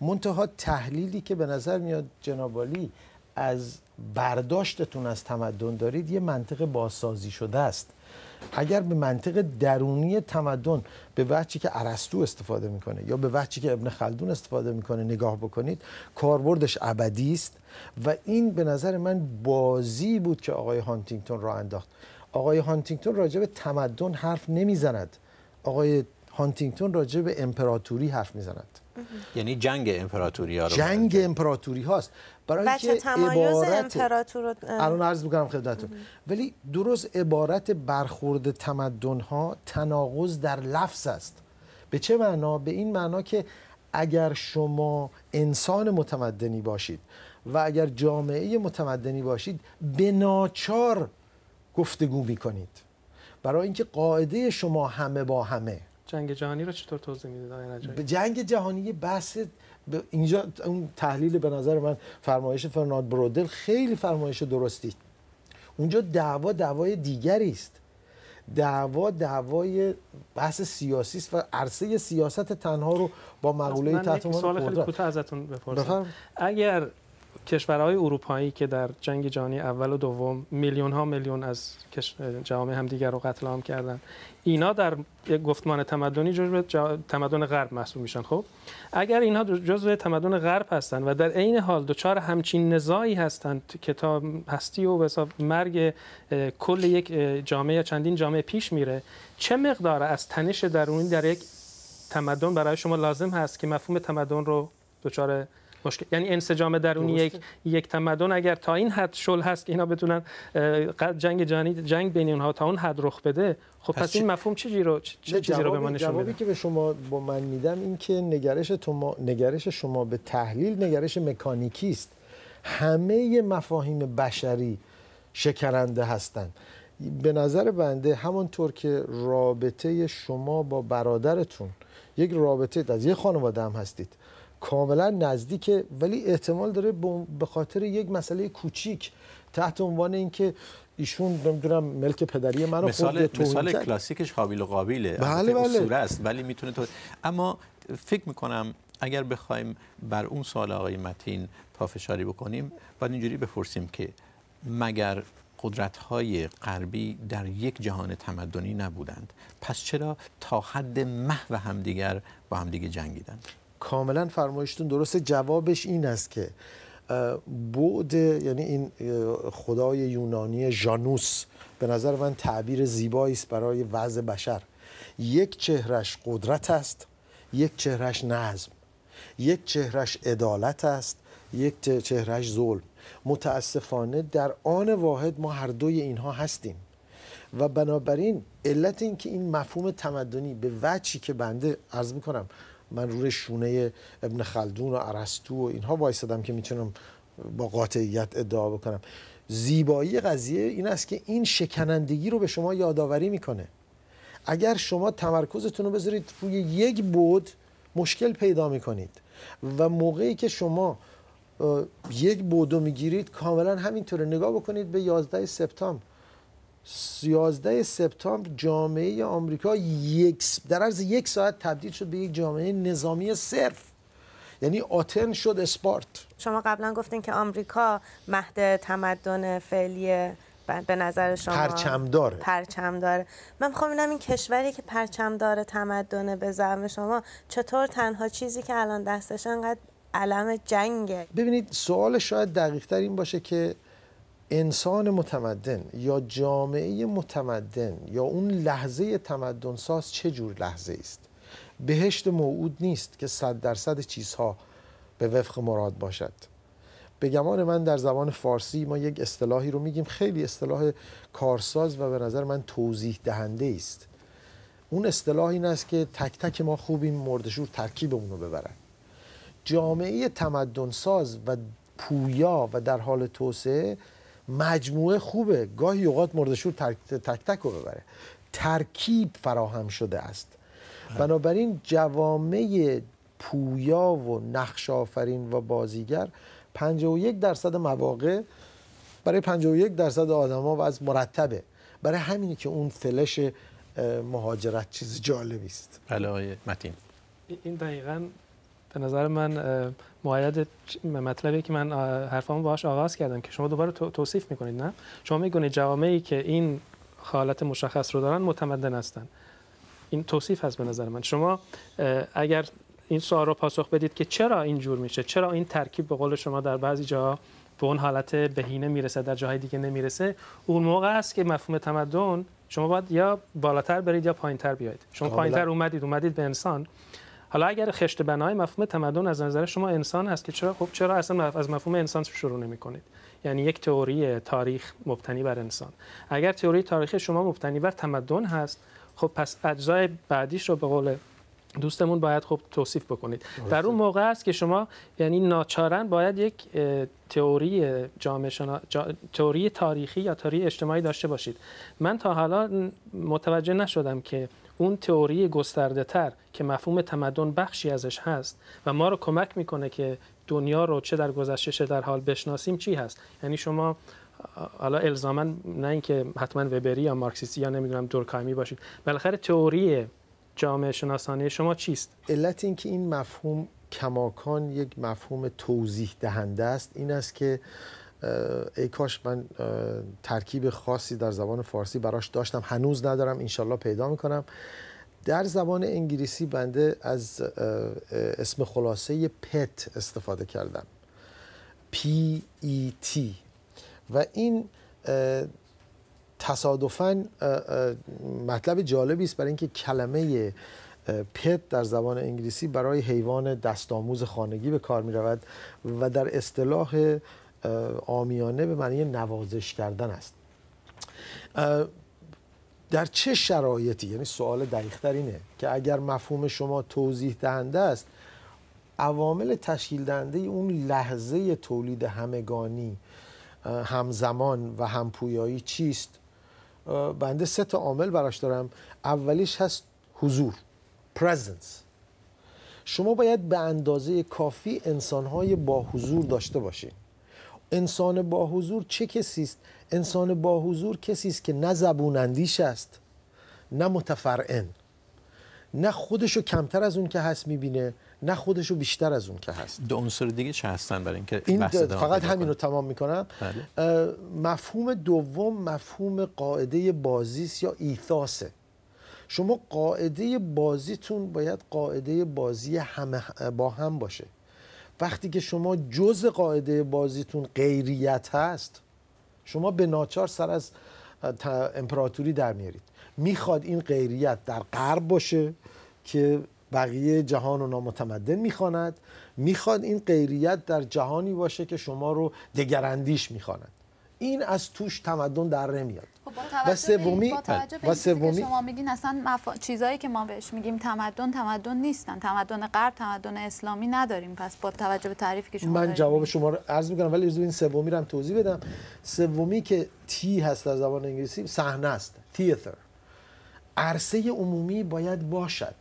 منتها تحلیلی که به نظر میاد جنابالی از برداشتتون از تمدن دارید یه منطق بازسازی شده است اگر به منطق درونی تمدن به وجهی که عرستو استفاده میکنه یا به وجهی که ابن خلدون استفاده میکنه نگاه بکنید کاربردش ابدی است و این به نظر من بازی بود که آقای هانتینگتون را انداخت آقای هانتینگتون راجع به تمدن حرف نمیزند آقای هانتینگتون راجع به امپراتوری حرف میزند یعنی جنگ امپراتوری ها جنگ امپراتوری هاست برای که عبارت امپراتور الان عرض میکنم خدمتتون ولی درست عبارت برخورد تمدن ها تناقض در لفظ است به چه معنا به این معنا که اگر شما انسان متمدنی باشید و اگر جامعه متمدنی باشید به ناچار گفتگو کنید برای اینکه قاعده شما همه با همه جنگ جهانی رو چطور توضیح میدید آقای جنگ جهانی بحث اینجا اون تحلیل به نظر من فرمایش فرناد برودل خیلی فرمایش درستی اونجا دعوا دعوای دیگری است دعوا دعوای بحث سیاسی است و عرصه سیاست تنها رو با مقوله تحت سوال خیلی ازتون بپرسم اگر کشورهای اروپایی که در جنگ جهانی اول و دوم میلیون ها میلیون از جامعه همدیگر رو قتل عام کردن اینا در گفتمان تمدنی جزو تمدن غرب محسوب میشن خب اگر اینها جزو تمدن غرب هستند و در عین حال دچار همچین نزاعی هستند که تا هستی و حساب مرگ کل یک جامعه یا چندین جامعه پیش میره چه مقدار از تنش درونی در یک تمدن برای شما لازم هست که مفهوم تمدن رو دچار مشکل یعنی انسجام درونی یک یک تمدن اگر تا این حد شل هست که اینا بتونن جنگ جهانی جنگ بین اونها تا اون حد رخ بده خب پس, این مفهوم چه چیزی رو چه چیزی رو به ما نشون جوابی که به شما با من میدم این که نگرش تو نگرش شما به تحلیل نگرش مکانیکی است همه مفاهیم بشری شکرنده هستند به نظر بنده همانطور که رابطه شما با برادرتون یک رابطه از یک خانواده هم هستید کاملا نزدیکه ولی احتمال داره به خاطر یک مسئله کوچیک تحت عنوان اینکه ایشون نمیدونم ملک پدری من رو مثال, مثال کلاسیکش حابیل و بله بله. است ولی میتونه تو... اما فکر میکنم اگر بخوایم بر اون سال آقای متین پافشاری بکنیم باید اینجوری بپرسیم که مگر قدرت های غربی در یک جهان تمدنی نبودند پس چرا تا حد محو همدیگر با همدیگه جنگیدند کاملا فرمایشتون درسته جوابش این است که بود یعنی این خدای یونانی جانوس به نظر من تعبیر زیبایی است برای وضع بشر یک چهرش قدرت است یک چهرش نظم یک چهرش عدالت است یک چهرش ظلم متاسفانه در آن واحد ما هر دوی اینها هستیم و بنابراین علت اینکه این مفهوم تمدنی به وچی که بنده عرض کنم من روی شونه ابن خلدون و عرستو و اینها وایسادم که میتونم با قاطعیت ادعا بکنم زیبایی قضیه این است که این شکنندگی رو به شما یادآوری میکنه اگر شما تمرکزتون رو بذارید روی یک بود مشکل پیدا میکنید و موقعی که شما یک بودو میگیرید کاملا همینطوره نگاه بکنید به 11 سپتامبر 11 سپتامبر جامعه آمریکا یک در عرض یک ساعت تبدیل شد به یک جامعه نظامی صرف یعنی آتن شد اسپارت شما قبلا گفتین که آمریکا مهد تمدن فعلی به نظر شما پرچم داره پرچم داره من میخوام ببینم این کشوری که پرچم داره تمدن به زعم شما چطور تنها چیزی که الان دستش انقدر علم جنگه ببینید سوال شاید دقیق تر این باشه که انسان متمدن یا جامعه متمدن یا اون لحظه تمدن ساز چه جور لحظه است بهشت موعود نیست که صد درصد چیزها به وفق مراد باشد به گمان من در زبان فارسی ما یک اصطلاحی رو میگیم خیلی اصطلاح کارساز و به نظر من توضیح دهنده است اون اصطلاح این است که تک تک ما خوبیم مردشور ترکیبمون رو ببرن جامعه تمدن ساز و پویا و در حال توسعه مجموعه خوبه گاهی اوقات مردشور تک تک, رو ببره ترکیب فراهم شده است بنابراین جوامع پویا و نقش آفرین و بازیگر 51 درصد مواقع برای 51 درصد آدما و از مرتبه برای همینه که اون فلش مهاجرت چیز جالبی است بله متین این دقیقاً به نظر من معید مطلبی که من حرفامو باهاش آغاز کردم که شما دوباره توصیف میکنید نه شما میگونید جوامعی که این حالت مشخص رو دارن متمدن هستن این توصیف هست به نظر من شما اگر این سوال رو پاسخ بدید که چرا این جور میشه چرا این ترکیب به قول شما در بعضی جا به اون حالت بهینه میرسه در جاهای دیگه نمیرسه اون موقع است که مفهوم تمدن شما باید یا بالاتر برید یا پایینتر بیاید شما پایینتر اومدید اومدید به انسان حالا اگر خشت بنای مفهوم تمدن از نظر شما انسان هست که چرا خب چرا اصلا از مفهوم انسان شروع نمی کنید یعنی یک تئوری تاریخ مبتنی بر انسان اگر تئوری تاریخ شما مبتنی بر تمدن هست خب پس اجزای بعدیش رو به قول دوستمون باید خب توصیف بکنید در اون موقع است که شما یعنی ناچارن باید یک تئوری جامعه شنا... تئوری تاریخی یا تئوری اجتماعی داشته باشید من تا حالا متوجه نشدم که اون تئوری گسترده تر که مفهوم تمدن بخشی ازش هست و ما رو کمک میکنه که دنیا رو چه در گذشته چه در حال بشناسیم چی هست یعنی شما حالا الزاما نه اینکه حتما وبری یا مارکسیستی یا نمیدونم دورکایمی باشید بالاخره تئوری جامعه شناسانه شما چیست علت اینکه این مفهوم کماکان یک مفهوم توضیح دهنده است این است که ای کاش من ترکیب خاصی در زبان فارسی براش داشتم هنوز ندارم انشالله پیدا میکنم در زبان انگلیسی بنده از اسم خلاصه پت e استفاده کردم پی ای تی و این تصادفاً مطلب جالبی است برای اینکه کلمه پت e در زبان انگلیسی برای حیوان دستاموز خانگی به کار می رود و در اصطلاح آمیانه به معنی نوازش کردن است در چه شرایطی یعنی سوال دقیقتر اینه که اگر مفهوم شما توضیح دهنده است عوامل تشکیل دهنده اون لحظه تولید همگانی همزمان و همپویایی چیست بنده سه تا عامل براش دارم اولیش هست حضور presence شما باید به اندازه کافی انسانهای با حضور داشته باشید انسان با حضور چه کسی است انسان با حضور کسی است که نه زبون اندیش است نه متفرعن نه خودشو کمتر از اون که هست میبینه نه خودشو بیشتر از اون که هست دو عنصر دیگه چه هستن برای اینکه این فقط همین رو تمام میکنم بله. مفهوم دوم مفهوم قاعده بازیس یا ایثاسه شما قاعده بازیتون باید قاعده بازی همه با هم باشه وقتی که شما جز قاعده بازیتون غیریت هست شما به ناچار سر از امپراتوری در میارید میخواد این غیریت در غرب باشه که بقیه جهان رو نامتمدن میخواند میخواد این غیریت در جهانی باشه که شما رو دگراندیش میخواند این از توش تمدن در نمیاد و سومی بله. و سومی شما میگین اصلا چیزایی که ما بهش میگیم تمدن تمدن نیستن تمدن غرب تمدن اسلامی نداریم پس با توجه به تعریفی که شما من جواب شما رو عرض میکنم ولی این سومی رو هم توضیح بدم سومی که تی هست در زبان انگلیسی صحنه است تیتر عرصه عمومی باید باشد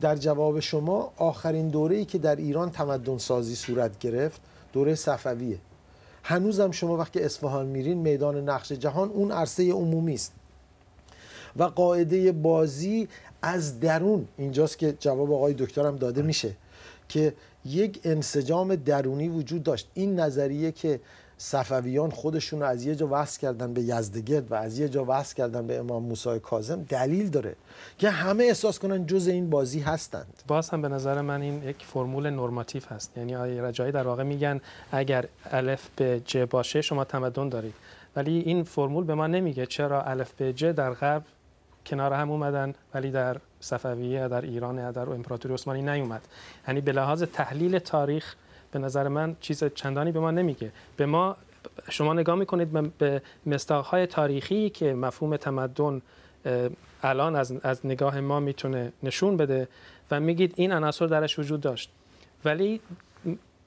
در جواب شما آخرین دوره‌ای که در ایران تمدن سازی صورت گرفت دوره صفویه هنوزم شما وقتی اصفهان میرین میدان نقش جهان اون عرصه عمومی است و قاعده بازی از درون اینجاست که جواب آقای دکترم داده میشه که یک انسجام درونی وجود داشت این نظریه که صفویان خودشون رو از یه جا وصل کردن به یزدگرد و از یه جا وصل کردن به امام موسی کاظم دلیل داره که همه احساس کنن جز این بازی هستند باز هم به نظر من این یک فرمول نرماتیو هست یعنی رجایی در واقع میگن اگر الف به ج باشه شما تمدن دارید ولی این فرمول به ما نمیگه چرا الف به ج در غرب کنار هم اومدن ولی در صفویه در ایران در امپراتوری عثمانی نیومد یعنی به لحاظ تحلیل تاریخ به نظر من چیز چندانی به ما نمیگه به ما شما نگاه میکنید به مستاقهای تاریخی که مفهوم تمدن الان از, نگاه ما میتونه نشون بده و میگید این عناصر درش وجود داشت ولی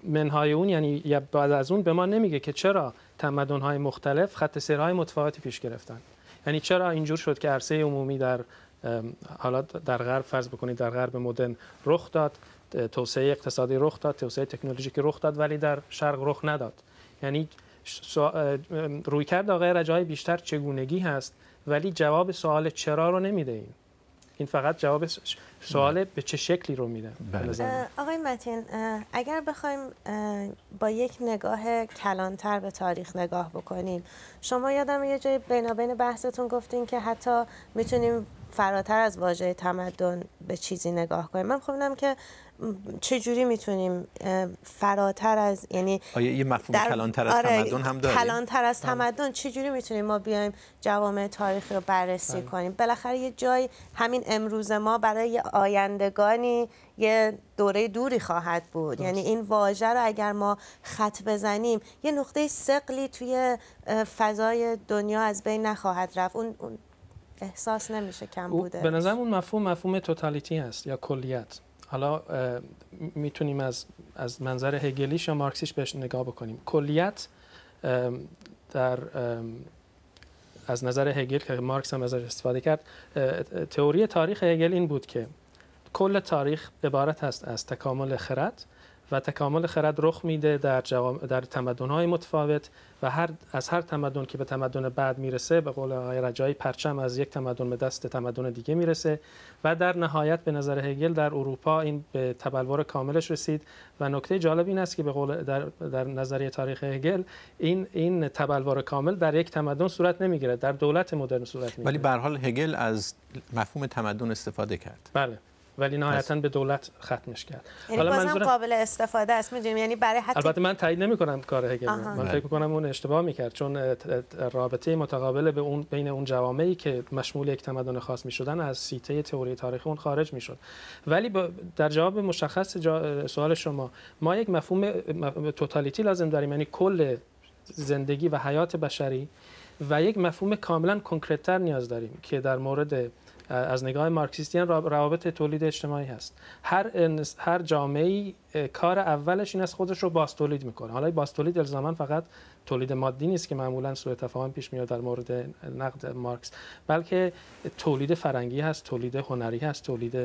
منهای اون یعنی یا بعد از اون به ما نمیگه که چرا تمدن های مختلف خط سیرهای متفاوتی پیش گرفتن یعنی چرا اینجور شد که عرصه عمومی در حالا در غرب فرض بکنید در غرب مدرن رخ داد توسعه اقتصادی رخ داد توسعه تکنولوژیکی رخ داد ولی در شرق رخ نداد یعنی روی کرد آقای رجای بیشتر چگونگی هست ولی جواب سوال چرا رو نمیده این این فقط جواب سوال بله. به چه شکلی رو میده بله. آقای متین اگر بخوایم با یک نگاه کلانتر به تاریخ نگاه بکنیم شما یادم یه جای بینابین بحثتون گفتین که حتی میتونیم فراتر از واژه تمدن به چیزی نگاه کنیم من که چجوری میتونیم فراتر از یعنی آیا یه مفهوم در... کلانتر از آره تمدن هم داریم کلانتر از بله. تمدن چجوری میتونیم ما بیایم جوامع تاریخی رو بررسی بله. کنیم بالاخره یه جای همین امروز ما برای آیندگانی یه دوره دوری خواهد بود یعنی این واژه رو اگر ما خط بزنیم یه نقطه سقلی توی فضای دنیا از بین نخواهد رفت اون احساس نمیشه کم بوده به نظر اون مفهوم مفهوم توتالیتی هست یا کلیت حالا میتونیم از از منظر هگلیش یا مارکسیش بهش نگاه بکنیم کلیت در از نظر هگل که مارکس هم ازش استفاده کرد تئوری تاریخ هگل این بود که کل تاریخ عبارت است از تکامل خرد و تکامل خرد رخ میده در, جوام... در های متفاوت و هر... از هر تمدن که به تمدن بعد میرسه به قول آقای رجایی پرچم از یک تمدن به دست تمدن دیگه میرسه و در نهایت به نظر هگل در اروپا این به تبلور کاملش رسید و نکته جالب این است که به قول در, در نظریه تاریخ هگل این این تبلور کامل در یک تمدن صورت نمیگیره در دولت مدرن صورت میگیره ولی به حال هگل از مفهوم تمدن استفاده کرد بله ولی نهایتا به دولت ختمش کرد یعنی حالا قابل استفاده است میدونیم یعنی برای حتی... البته من تایید کنم کار هگل من فکر میکنم اون اشتباه میکرد چون رابطه متقابل به اون بین اون جوامعی که مشمول یک تمدن خاص میشدن از سیته تئوری تاریخ اون خارج میشد ولی در جواب مشخص سوال شما ما یک مفهوم توتالیتی لازم داریم یعنی کل زندگی و حیات بشری و یک مفهوم کاملا کنکرتر نیاز داریم که در مورد از نگاه مارکسیستیان روابط تولید اجتماعی هست هر هر جامعه کار اولش این از خودش رو باز تولید میکنه حالا باز تولید الزاما فقط تولید مادی نیست که معمولا سوء تفاهم پیش میاد در مورد نقد مارکس بلکه تولید فرنگی هست تولید هنری هست تولید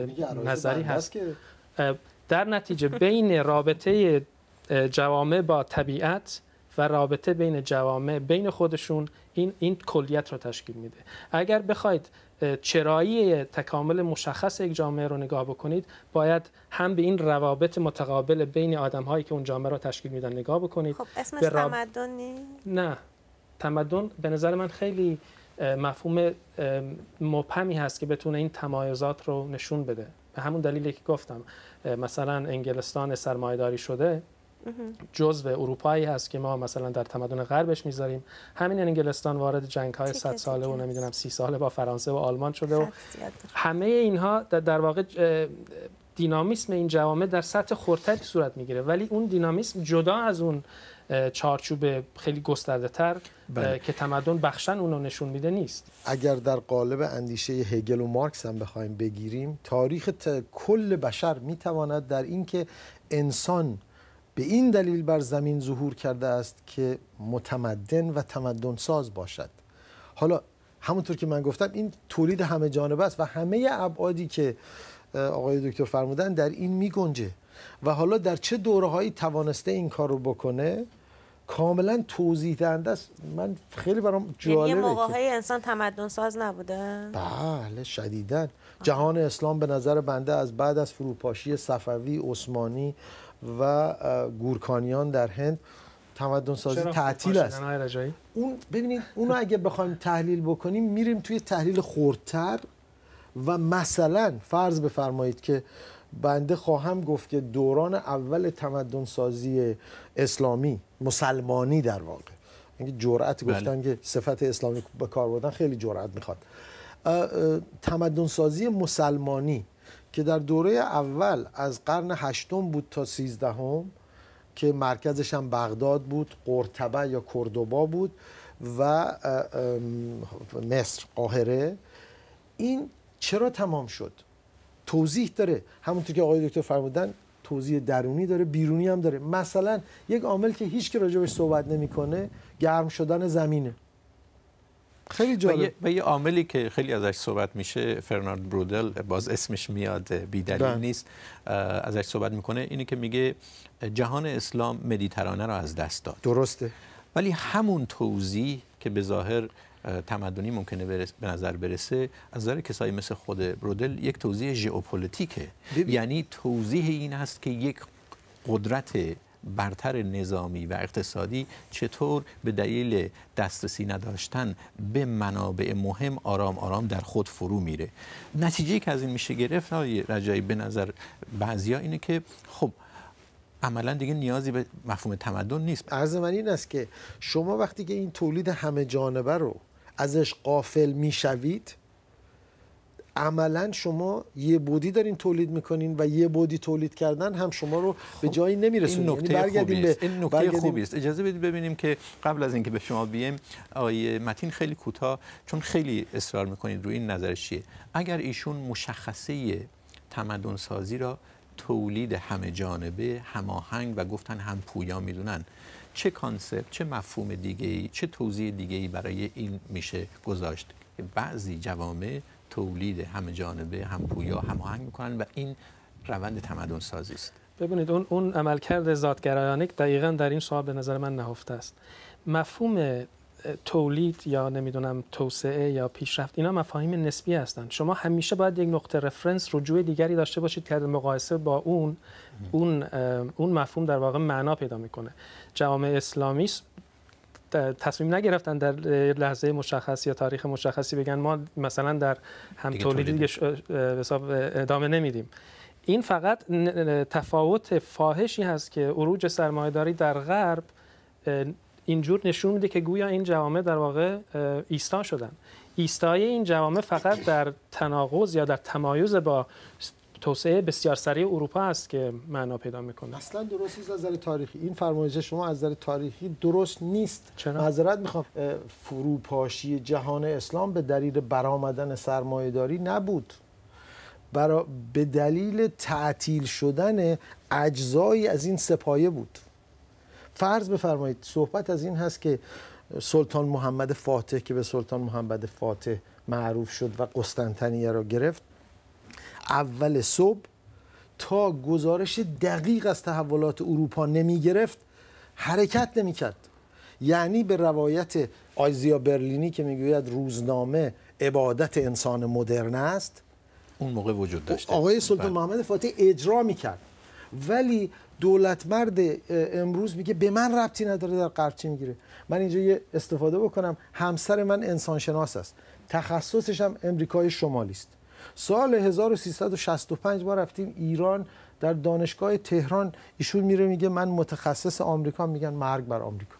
نظری هست در نتیجه بین رابطه جوامع با طبیعت و رابطه بین جوامع بین خودشون این این کلیت رو تشکیل میده اگر بخواید چرایی تکامل مشخص یک جامعه رو نگاه بکنید باید هم به این روابط متقابل بین آدم هایی که اون جامعه رو تشکیل میدن نگاه بکنید خب اسمش راب... نه تمدن به نظر من خیلی مفهوم مبهمی هست که بتونه این تمایزات رو نشون بده به همون دلیلی که گفتم مثلا انگلستان سرمایداری شده جزء اروپایی هست که ما مثلا در تمدن غربش میذاریم همین انگلستان وارد جنگ های 100 ساله و نمیدونم سی ساله با فرانسه و آلمان شده و همه اینها در واقع دینامیسم این جوامع در سطح خردتری صورت میگیره ولی اون دینامیسم جدا از اون چارچوب خیلی گسترده تر بله. که تمدن بخشن اونو نشون میده نیست اگر در قالب اندیشه هگل و مارکس هم بخوایم بگیریم تاریخ کل بشر میتواند در اینکه انسان به این دلیل بر زمین ظهور کرده است که متمدن و تمدن ساز باشد حالا همونطور که من گفتم این تولید همه جانبه است و همه ابعادی که آقای دکتر فرمودن در این می گنجه و حالا در چه هایی توانسته این کار رو بکنه کاملا توضیح دهنده است من خیلی برام یعنی جالبه یعنی های انسان تمدن ساز نبوده بله شدیدن جهان اسلام به نظر بنده از بعد از فروپاشی صفوی عثمانی و گورکانیان در هند تمدن سازی تعطیل است اون ببینید اونو اگه بخوایم تحلیل بکنیم میریم توی تحلیل خردتر و مثلا فرض بفرمایید که بنده خواهم گفت که دوران اول تمدن سازی اسلامی مسلمانی در واقع اینکه جرأت بله. گفتن که صفت اسلامی به کار بردن خیلی جرأت میخواد تمدن سازی مسلمانی که در دوره اول از قرن هشتم بود تا سیزدهم که مرکزش هم بغداد بود قرتبه یا کردوبا بود و مصر قاهره این چرا تمام شد توضیح داره همونطور که آقای دکتر فرمودن توضیح درونی داره بیرونی هم داره مثلا یک عامل که هیچ که راجبش صحبت نمیکنه گرم شدن زمینه خیلی جالب و یه عاملی که خیلی ازش صحبت میشه فرناند برودل باز اسمش میاد بیدلیل بله. نیست ازش صحبت میکنه اینه که میگه جهان اسلام مدیترانه را از دست داد درسته ولی همون توضیح که به ظاهر تمدنی ممکنه به نظر برسه از نظر کسایی مثل خود برودل یک توضیح ژئوپلیتیکه یعنی توضیح این هست که یک قدرت برتر نظامی و اقتصادی چطور به دلیل دسترسی نداشتن به منابع مهم آرام آرام در خود فرو میره نتیجه که از این میشه گرفت های رجایی به نظر بعضیا اینه که خب عملا دیگه نیازی به مفهوم تمدن نیست عرض من این است که شما وقتی که این تولید همه جانبه رو ازش قافل میشوید عملا شما یه بودی دارین تولید میکنین و یه بودی تولید کردن هم شما رو به خب، جایی نمیرسونی این نکته یعنی خوبی است. این نکته اجازه بدید ببینیم که قبل از اینکه به شما بیایم، آقای متین خیلی کوتاه چون خیلی اصرار میکنید روی این نظر چیه اگر ایشون مشخصه تمدن سازی را تولید همه جانبه هماهنگ و گفتن هم پویا میدونن چه کانسپت چه مفهوم دیگه ای چه توضیح دیگه ای برای این میشه گذاشت بعضی جوامع تولید همه جانبه هم همه هماهنگ میکنن و این روند تمدن سازی است ببینید اون اون عملکرد ذاتگرایانه دقیقا در این سوال به نظر من نهفته است مفهوم تولید یا نمیدونم توسعه یا پیشرفت اینا مفاهیم نسبی هستند شما همیشه باید یک نقطه رفرنس رجوع دیگری داشته باشید که در مقایسه با اون اون اون مفهوم در واقع معنا پیدا میکنه جامعه اسلامی تصمیم نگرفتن در لحظه مشخص یا تاریخ مشخصی بگن ما مثلا در هم تولید حساب ادامه نمیدیم این فقط تفاوت فاحشی هست که عروج سرمایهداری در غرب اینجور نشون میده که گویا این جوامع در واقع ایستا شدن ایستای این جوامع فقط در تناقض یا در تمایز با توسعه بسیار سریع اروپا است که معنا پیدا میکنه اصلا درست نیست از نظر تاریخی این فرمایش شما از نظر تاریخی درست نیست چرا معذرت میخوام فروپاشی جهان اسلام به دلیل برآمدن سرمایهداری نبود برا به دلیل تعطیل شدن اجزایی از این سپایه بود فرض بفرمایید صحبت از این هست که سلطان محمد فاتح که به سلطان محمد فاتح معروف شد و قسطنطنیه را گرفت اول صبح تا گزارش دقیق از تحولات اروپا نمی گرفت حرکت نمی کرد یعنی به روایت آیزیا برلینی که میگوید روزنامه عبادت انسان مدرن است اون موقع وجود داشت. آقای سلطان بله. محمد فاتح اجرا میکرد ولی دولت مرد امروز میگه به من ربطی نداره در غرب چی میگیره من اینجا یه استفاده بکنم همسر من انسانشناس است تخصصش هم امریکای شمالی است سال 1365 ما رفتیم ایران در دانشگاه تهران ایشون میره میگه من متخصص آمریکا میگن مرگ بر آمریکا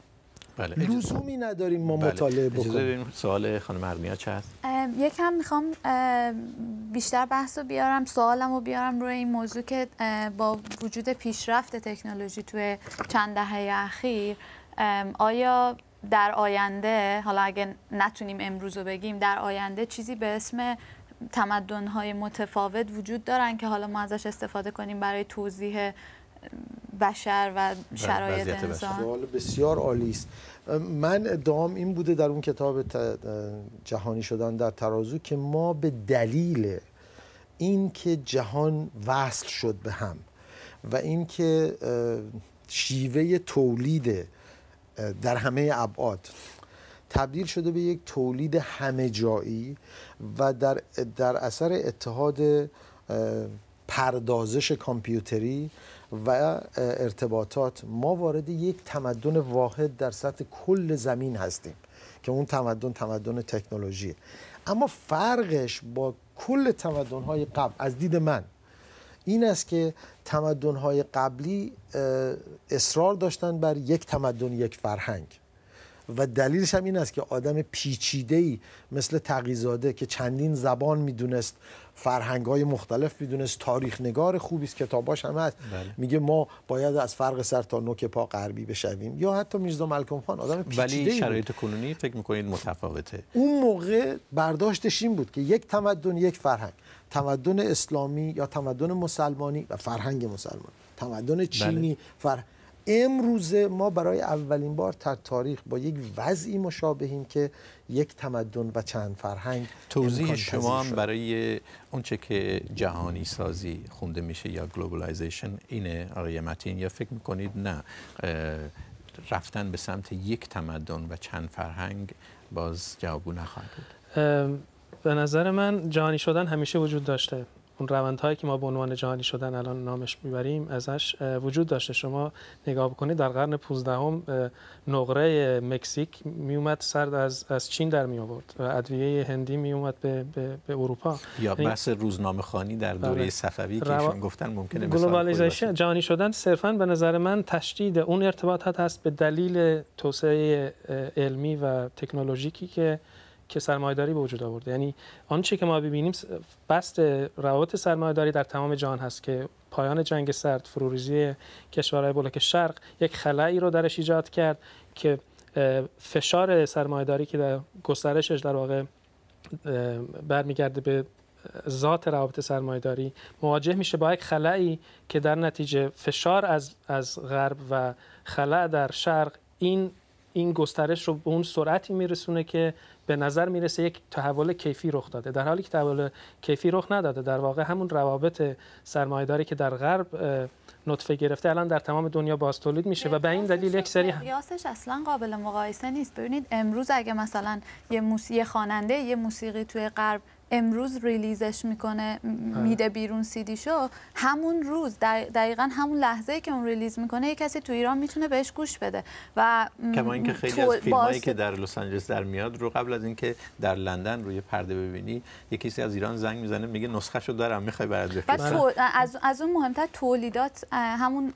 بله. لزومی نداریم ما بله، مطالعه بکنیم سوال خانم هرمیا چه یکم میخوام بیشتر بحث رو بیارم سوالم رو بیارم روی این موضوع که با وجود پیشرفت تکنولوژی توی چند دهه اخیر آیا در آینده حالا اگه نتونیم امروز رو بگیم در آینده چیزی به اسم های متفاوت وجود دارن که حالا ما ازش استفاده کنیم برای توضیح بشر و شرایط انسان سوال بسیار عالی است من ادام این بوده در اون کتاب جهانی شدن در ترازو که ما به دلیل اینکه جهان وصل شد به هم و اینکه شیوه تولید در همه ابعاد تبدیل شده به یک تولید همه جایی و در, در اثر اتحاد پردازش کامپیوتری و ارتباطات ما وارد یک تمدن واحد در سطح کل زمین هستیم که اون تمدن تمدن تکنولوژی اما فرقش با کل تمدن های قبل از دید من این است که تمدن های قبلی اصرار داشتن بر یک تمدن یک فرهنگ و دلیلش هم این است که آدم ای مثل تقیزاده که چندین زبان میدونست فرهنگ های مختلف میدونست تاریخ نگار خوبی است کتاباش هم هست بله. میگه ما باید از فرق سر تا نوک پا غربی بشویم یا حتی میرزا ملکم خان آدم پیچیده ولی شرایط کنونی فکر میکنید متفاوته اون موقع برداشتش این بود که یک تمدن یک فرهنگ تمدن اسلامی یا تمدن مسلمانی و فرهنگ مسلمان تمدن چینی بله. امروزه ما برای اولین بار در تاریخ با یک وضعی مشابهیم که یک تمدن و چند فرهنگ توضیح شما هم برای اونچه که جهانی سازی خونده میشه یا گلوبالایزیشن اینه آقای متین یا فکر میکنید نه رفتن به سمت یک تمدن و چند فرهنگ باز جوابو نخواهد بود به نظر من جهانی شدن همیشه وجود داشته اون روندهایی که ما به عنوان جهانی شدن الان نامش میبریم ازش وجود داشته شما نگاه بکنید در قرن 15 هم نقره مکزیک میومد سرد از, از چین در می آورد و ادویه هندی میومد به, به, اروپا یا بحث روزنامه خانی در بله. دوره صفوی که گفتن ممکنه گلوبالیزیشن جهانی شدن صرفا به نظر من تشدید اون ارتباطات هست به دلیل توسعه علمی و تکنولوژیکی که که سرمایهداری به وجود آورده یعنی آنچه که ما ببینیم بست روابط سرمایهداری در تمام جهان هست که پایان جنگ سرد فروریزی کشورهای بلوک شرق یک خلایی رو درش ایجاد کرد که فشار سرمایهداری که در گسترشش در واقع برمیگرده به ذات روابط سرمایهداری مواجه میشه با یک خلایی که در نتیجه فشار از غرب و خلع در شرق این این گسترش رو به اون سرعتی میرسونه که به نظر میرسه یک تحول کیفی رخ داده در حالی که تحول کیفی رخ نداده در واقع همون روابط سرمایه‌داری که در غرب نطفه گرفته الان در تمام دنیا باز تولید میشه و به این دلیل یک سری قیاسش اصلا قابل مقایسه نیست ببینید امروز اگه مثلا یه موسیقی خواننده یه موسیقی توی غرب امروز ریلیزش میکنه میده بیرون شو همون روز دقیقا همون لحظه که اون ریلیز میکنه یه کسی تو ایران میتونه بهش گوش بده و کما اینکه خیلی از فیلمایی که در لس آنجلس در میاد رو قبل از اینکه در لندن روی پرده ببینی یه کسی از ایران زنگ میزنه میگه نسخه شو دارم میخوای برات بفرستم آره. از از اون مهمتر تولیدات همون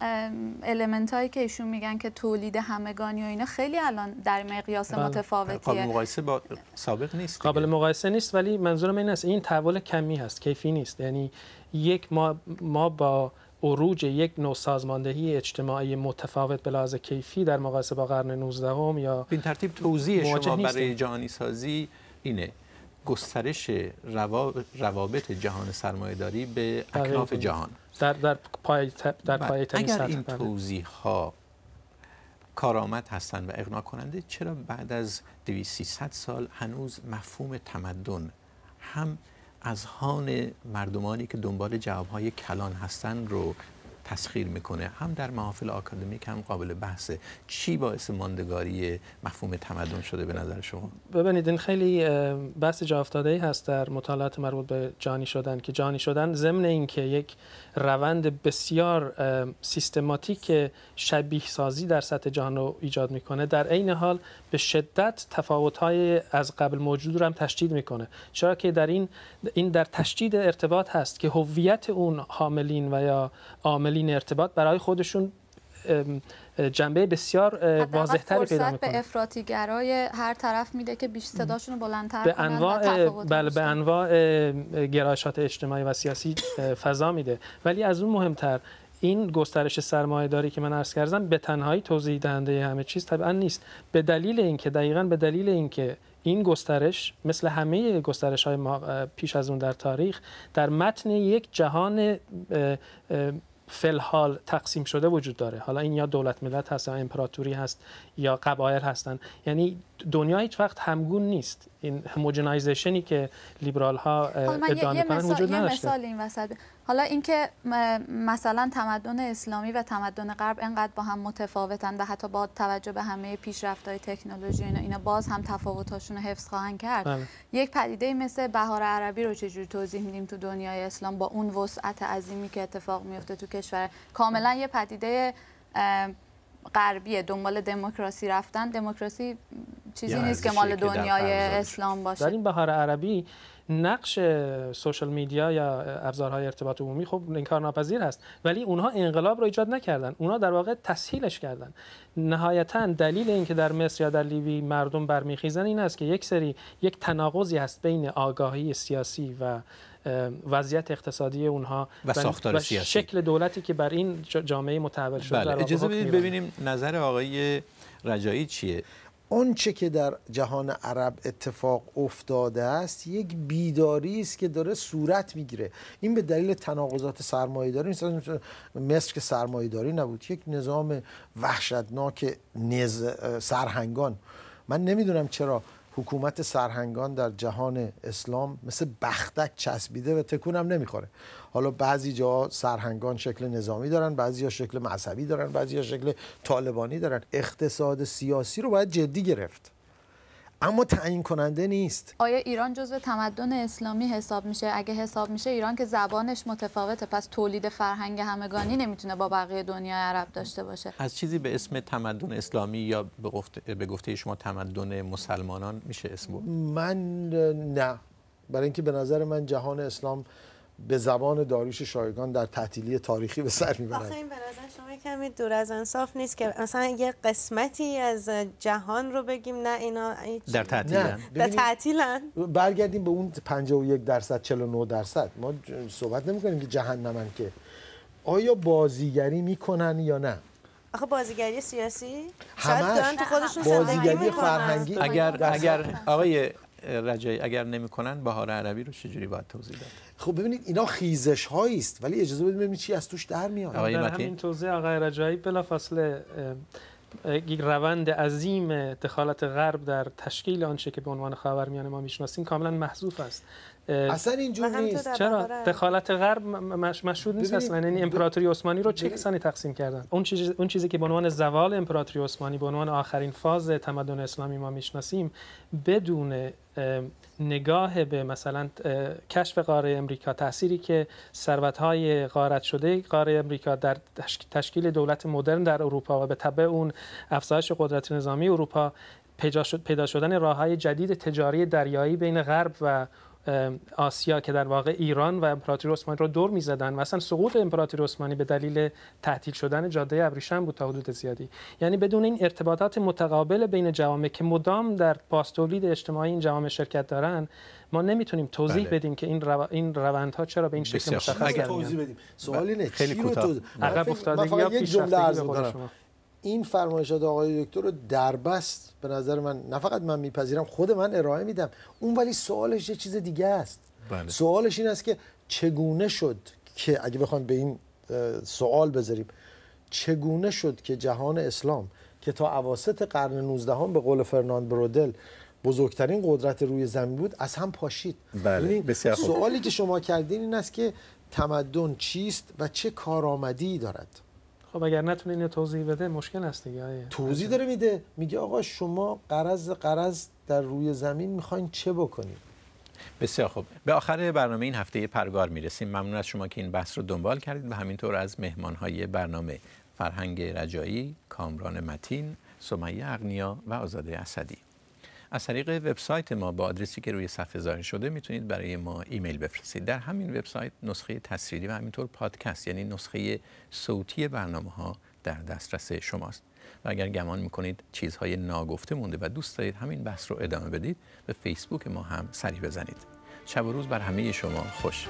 المنت هایی که ایشون میگن که تولید همگانی و اینا خیلی الان در مقیاس بله. متفاوتیه قابل مقایسه با سابق نیست قابل مقایسه نیست ولی منظورم این است این تحول کمی هست کیفی نیست یعنی یک ما, ما با عروج یک نوع سازماندهی اجتماعی متفاوت به لحاظ کیفی در مقایسه با قرن 19 هم یا این ترتیب توضیح شما برای جهانی سازی اینه گسترش روابط جهان داری به بله. اکناف جهان در در پای در بله. اگر این بله. توضیح ها کارآمد هستند و اقناع کننده چرا بعد از 2300 سال هنوز مفهوم تمدن هم از هان مردمانی که دنبال جوابهای کلان هستند رو تسخیر میکنه هم در محافل آکادمیک هم قابل بحثه چی باعث ماندگاری مفهوم تمدن شده به نظر شما ببینید این خیلی بحث جا افتاده ای هست در مطالعات مربوط به جانی شدن که جانی شدن ضمن اینکه یک روند بسیار سیستماتیک شبیه سازی در سطح جهان رو ایجاد میکنه در عین حال به شدت تفاوت های از قبل موجود رو هم تشدید میکنه چرا که در این این در تشدید ارتباط هست که هویت اون حاملین و یا عاملین ارتباط برای خودشون جنبه بسیار واضحتری پیدا میکنه به هر طرف میده که بیش صداشون رو بلندتر به انواع بله به انواع گرایشات اجتماعی و سیاسی فضا میده ولی از اون مهمتر این گسترش سرمایه داری که من عرض کردم به تنهایی توضیح دهنده همه چیز طبعا نیست به دلیل اینکه دقیقا به دلیل اینکه این گسترش مثل همه گسترش های پیش از اون در تاریخ در متن یک جهان فلحال تقسیم شده وجود داره حالا این یا دولت ملت هست یا امپراتوری هست یا قبایل هستن یعنی دنیا هیچ وقت همگون نیست این هموجنایزیشنی که لیبرال ها ادامه وجود نداشته حالا اینکه مثلا تمدن اسلامی و تمدن غرب انقدر با هم متفاوتن و حتی با توجه به همه پیشرفت‌های تکنولوژی اینا اینا باز هم تفاوت‌هاشون رو حفظ خواهند کرد بله. یک پدیده مثل بهار عربی رو چجوری توضیح میدیم تو دنیای اسلام با اون وسعت عظیمی که اتفاق میفته تو کشور کاملا یه پدیده غربیه دنبال دموکراسی رفتن دموکراسی چیزی نیست که مال دنیای اسلام باشه در این بهار عربی نقش سوشال میدیا یا ابزارهای ارتباط عمومی خب انکار ناپذیر هست ولی اونها انقلاب رو ایجاد نکردن اونها در واقع تسهیلش کردن نهایتا دلیل اینکه در مصر یا در لیبی مردم برمیخیزن این است که یک سری یک تناقضی هست بین آگاهی سیاسی و وضعیت اقتصادی اونها و ساختار سیاسی شکل دولتی که بر این جامعه متحول شده بله. اجازه ببینیم نظر آقای رجایی چیه آنچه که در جهان عرب اتفاق افتاده است یک بیداری است که داره صورت میگیره این به دلیل تناقضات سرمایهداری نیست مصر که داری نبود یک نظام وحشتناک نز... سرهنگان من نمیدونم چرا حکومت سرهنگان در جهان اسلام مثل بختک چسبیده و تکون هم نمیخوره حالا بعضی جا سرهنگان شکل نظامی دارن بعضی ها شکل مذهبی دارن بعضی ها شکل طالبانی دارن اقتصاد سیاسی رو باید جدی گرفت اما تعیین کننده نیست آیا ایران جزو تمدن اسلامی حساب میشه اگه حساب میشه ایران که زبانش متفاوته پس تولید فرهنگ همگانی نمیتونه با بقیه دنیا عرب داشته باشه از چیزی به اسم تمدن اسلامی یا به گفته, به گفته شما تمدن مسلمانان میشه اسم من نه برای اینکه به نظر من جهان اسلام به زبان داریش شایگان در تعطیلی تاریخی به سر میبرند آخه این شما کمی دور از انصاف نیست که مثلا یه قسمتی از جهان رو بگیم نه اینا در تعطیلن در تعطیلن برگردیم به اون 51 درصد 49 درصد ما صحبت نمی کنیم که جهنمن که آیا بازیگری میکنن یا نه آخه بازیگری سیاسی شاید دارن تو خودشون بازیگری فرهنگی اگر اگر آقای رجایی اگر نمیکنن بهار عربی رو چجوری باید توضیح داد خب ببینید اینا خیزش هایی است ولی اجازه بدید چی از توش در میاد آقای در همین توضیح آقای رجایی بلافاصله روند عظیم دخالت غرب در تشکیل آنچه که به عنوان خاورمیانه ما میشناسیم کاملا محذوف است اصلا اینجور نیست چرا دخالت غرب مشهود نیست اصلا این یعنی امپراتوری عثمانی رو چه کسانی تقسیم کردن اون اون چیزی که به عنوان زوال امپراتوری عثمانی به عنوان آخرین فاز تمدن اسلامی ما میشناسیم بدون نگاه به مثلا کشف قاره امریکا تأثیری که های غارت شده قاره امریکا در تشکیل دولت مدرن در اروپا و به تبع اون افزایش قدرت نظامی اروپا پیدا شدن راه های جدید تجاری دریایی بین غرب و آسیا که در واقع ایران و امپراتوری عثمانی رو دور میزدن و اصلا سقوط امپراتوری عثمانی به دلیل تعطیل شدن جاده ابریشم بود تا حدود زیادی یعنی بدون این ارتباطات متقابل بین جوامع که مدام در پاستولید اجتماعی این جوامع شرکت دارن ما نمیتونیم توضیح بله. بدیم که این رو... این روندها چرا به این شکل مشخص توضیح بدیم سوال اینه خیلی کوتاه عقب افتادگی یا پیش این فرمایشات آقای دکتر رو دربست به نظر من نه فقط من میپذیرم خود من ارائه میدم اون ولی سوالش یه چیز دیگه است بله. سوالش این است که چگونه شد که اگه بخوام به این سوال بذاریم چگونه شد که جهان اسلام که تا عواست قرن 19 هم به قول فرناند برودل بزرگترین قدرت روی زمین بود از هم پاشید بله. سوالی که شما کردین این است که تمدن چیست و چه کارآمدی دارد خب اگر نتونه اینو توضیح بده مشکل هست دیگه توضیح داره میده میگه آقا شما قرض قرض در روی زمین میخواین چه بکنید بسیار خوب به آخر برنامه این هفته پرگار میرسیم ممنون از شما که این بحث رو دنبال کردید و همینطور از مهمانهای برنامه فرهنگ رجایی، کامران متین، سمیه اغنیا و آزاده اسدی از طریق وبسایت ما با آدرسی که روی صفحه ظاهر شده میتونید برای ما ایمیل بفرستید در همین وبسایت نسخه تصویری و همینطور پادکست یعنی نسخه صوتی برنامه ها در دسترس شماست و اگر گمان میکنید چیزهای ناگفته مونده و دوست دارید همین بحث رو ادامه بدید به فیسبوک ما هم سری بزنید شب و روز بر همه شما خوش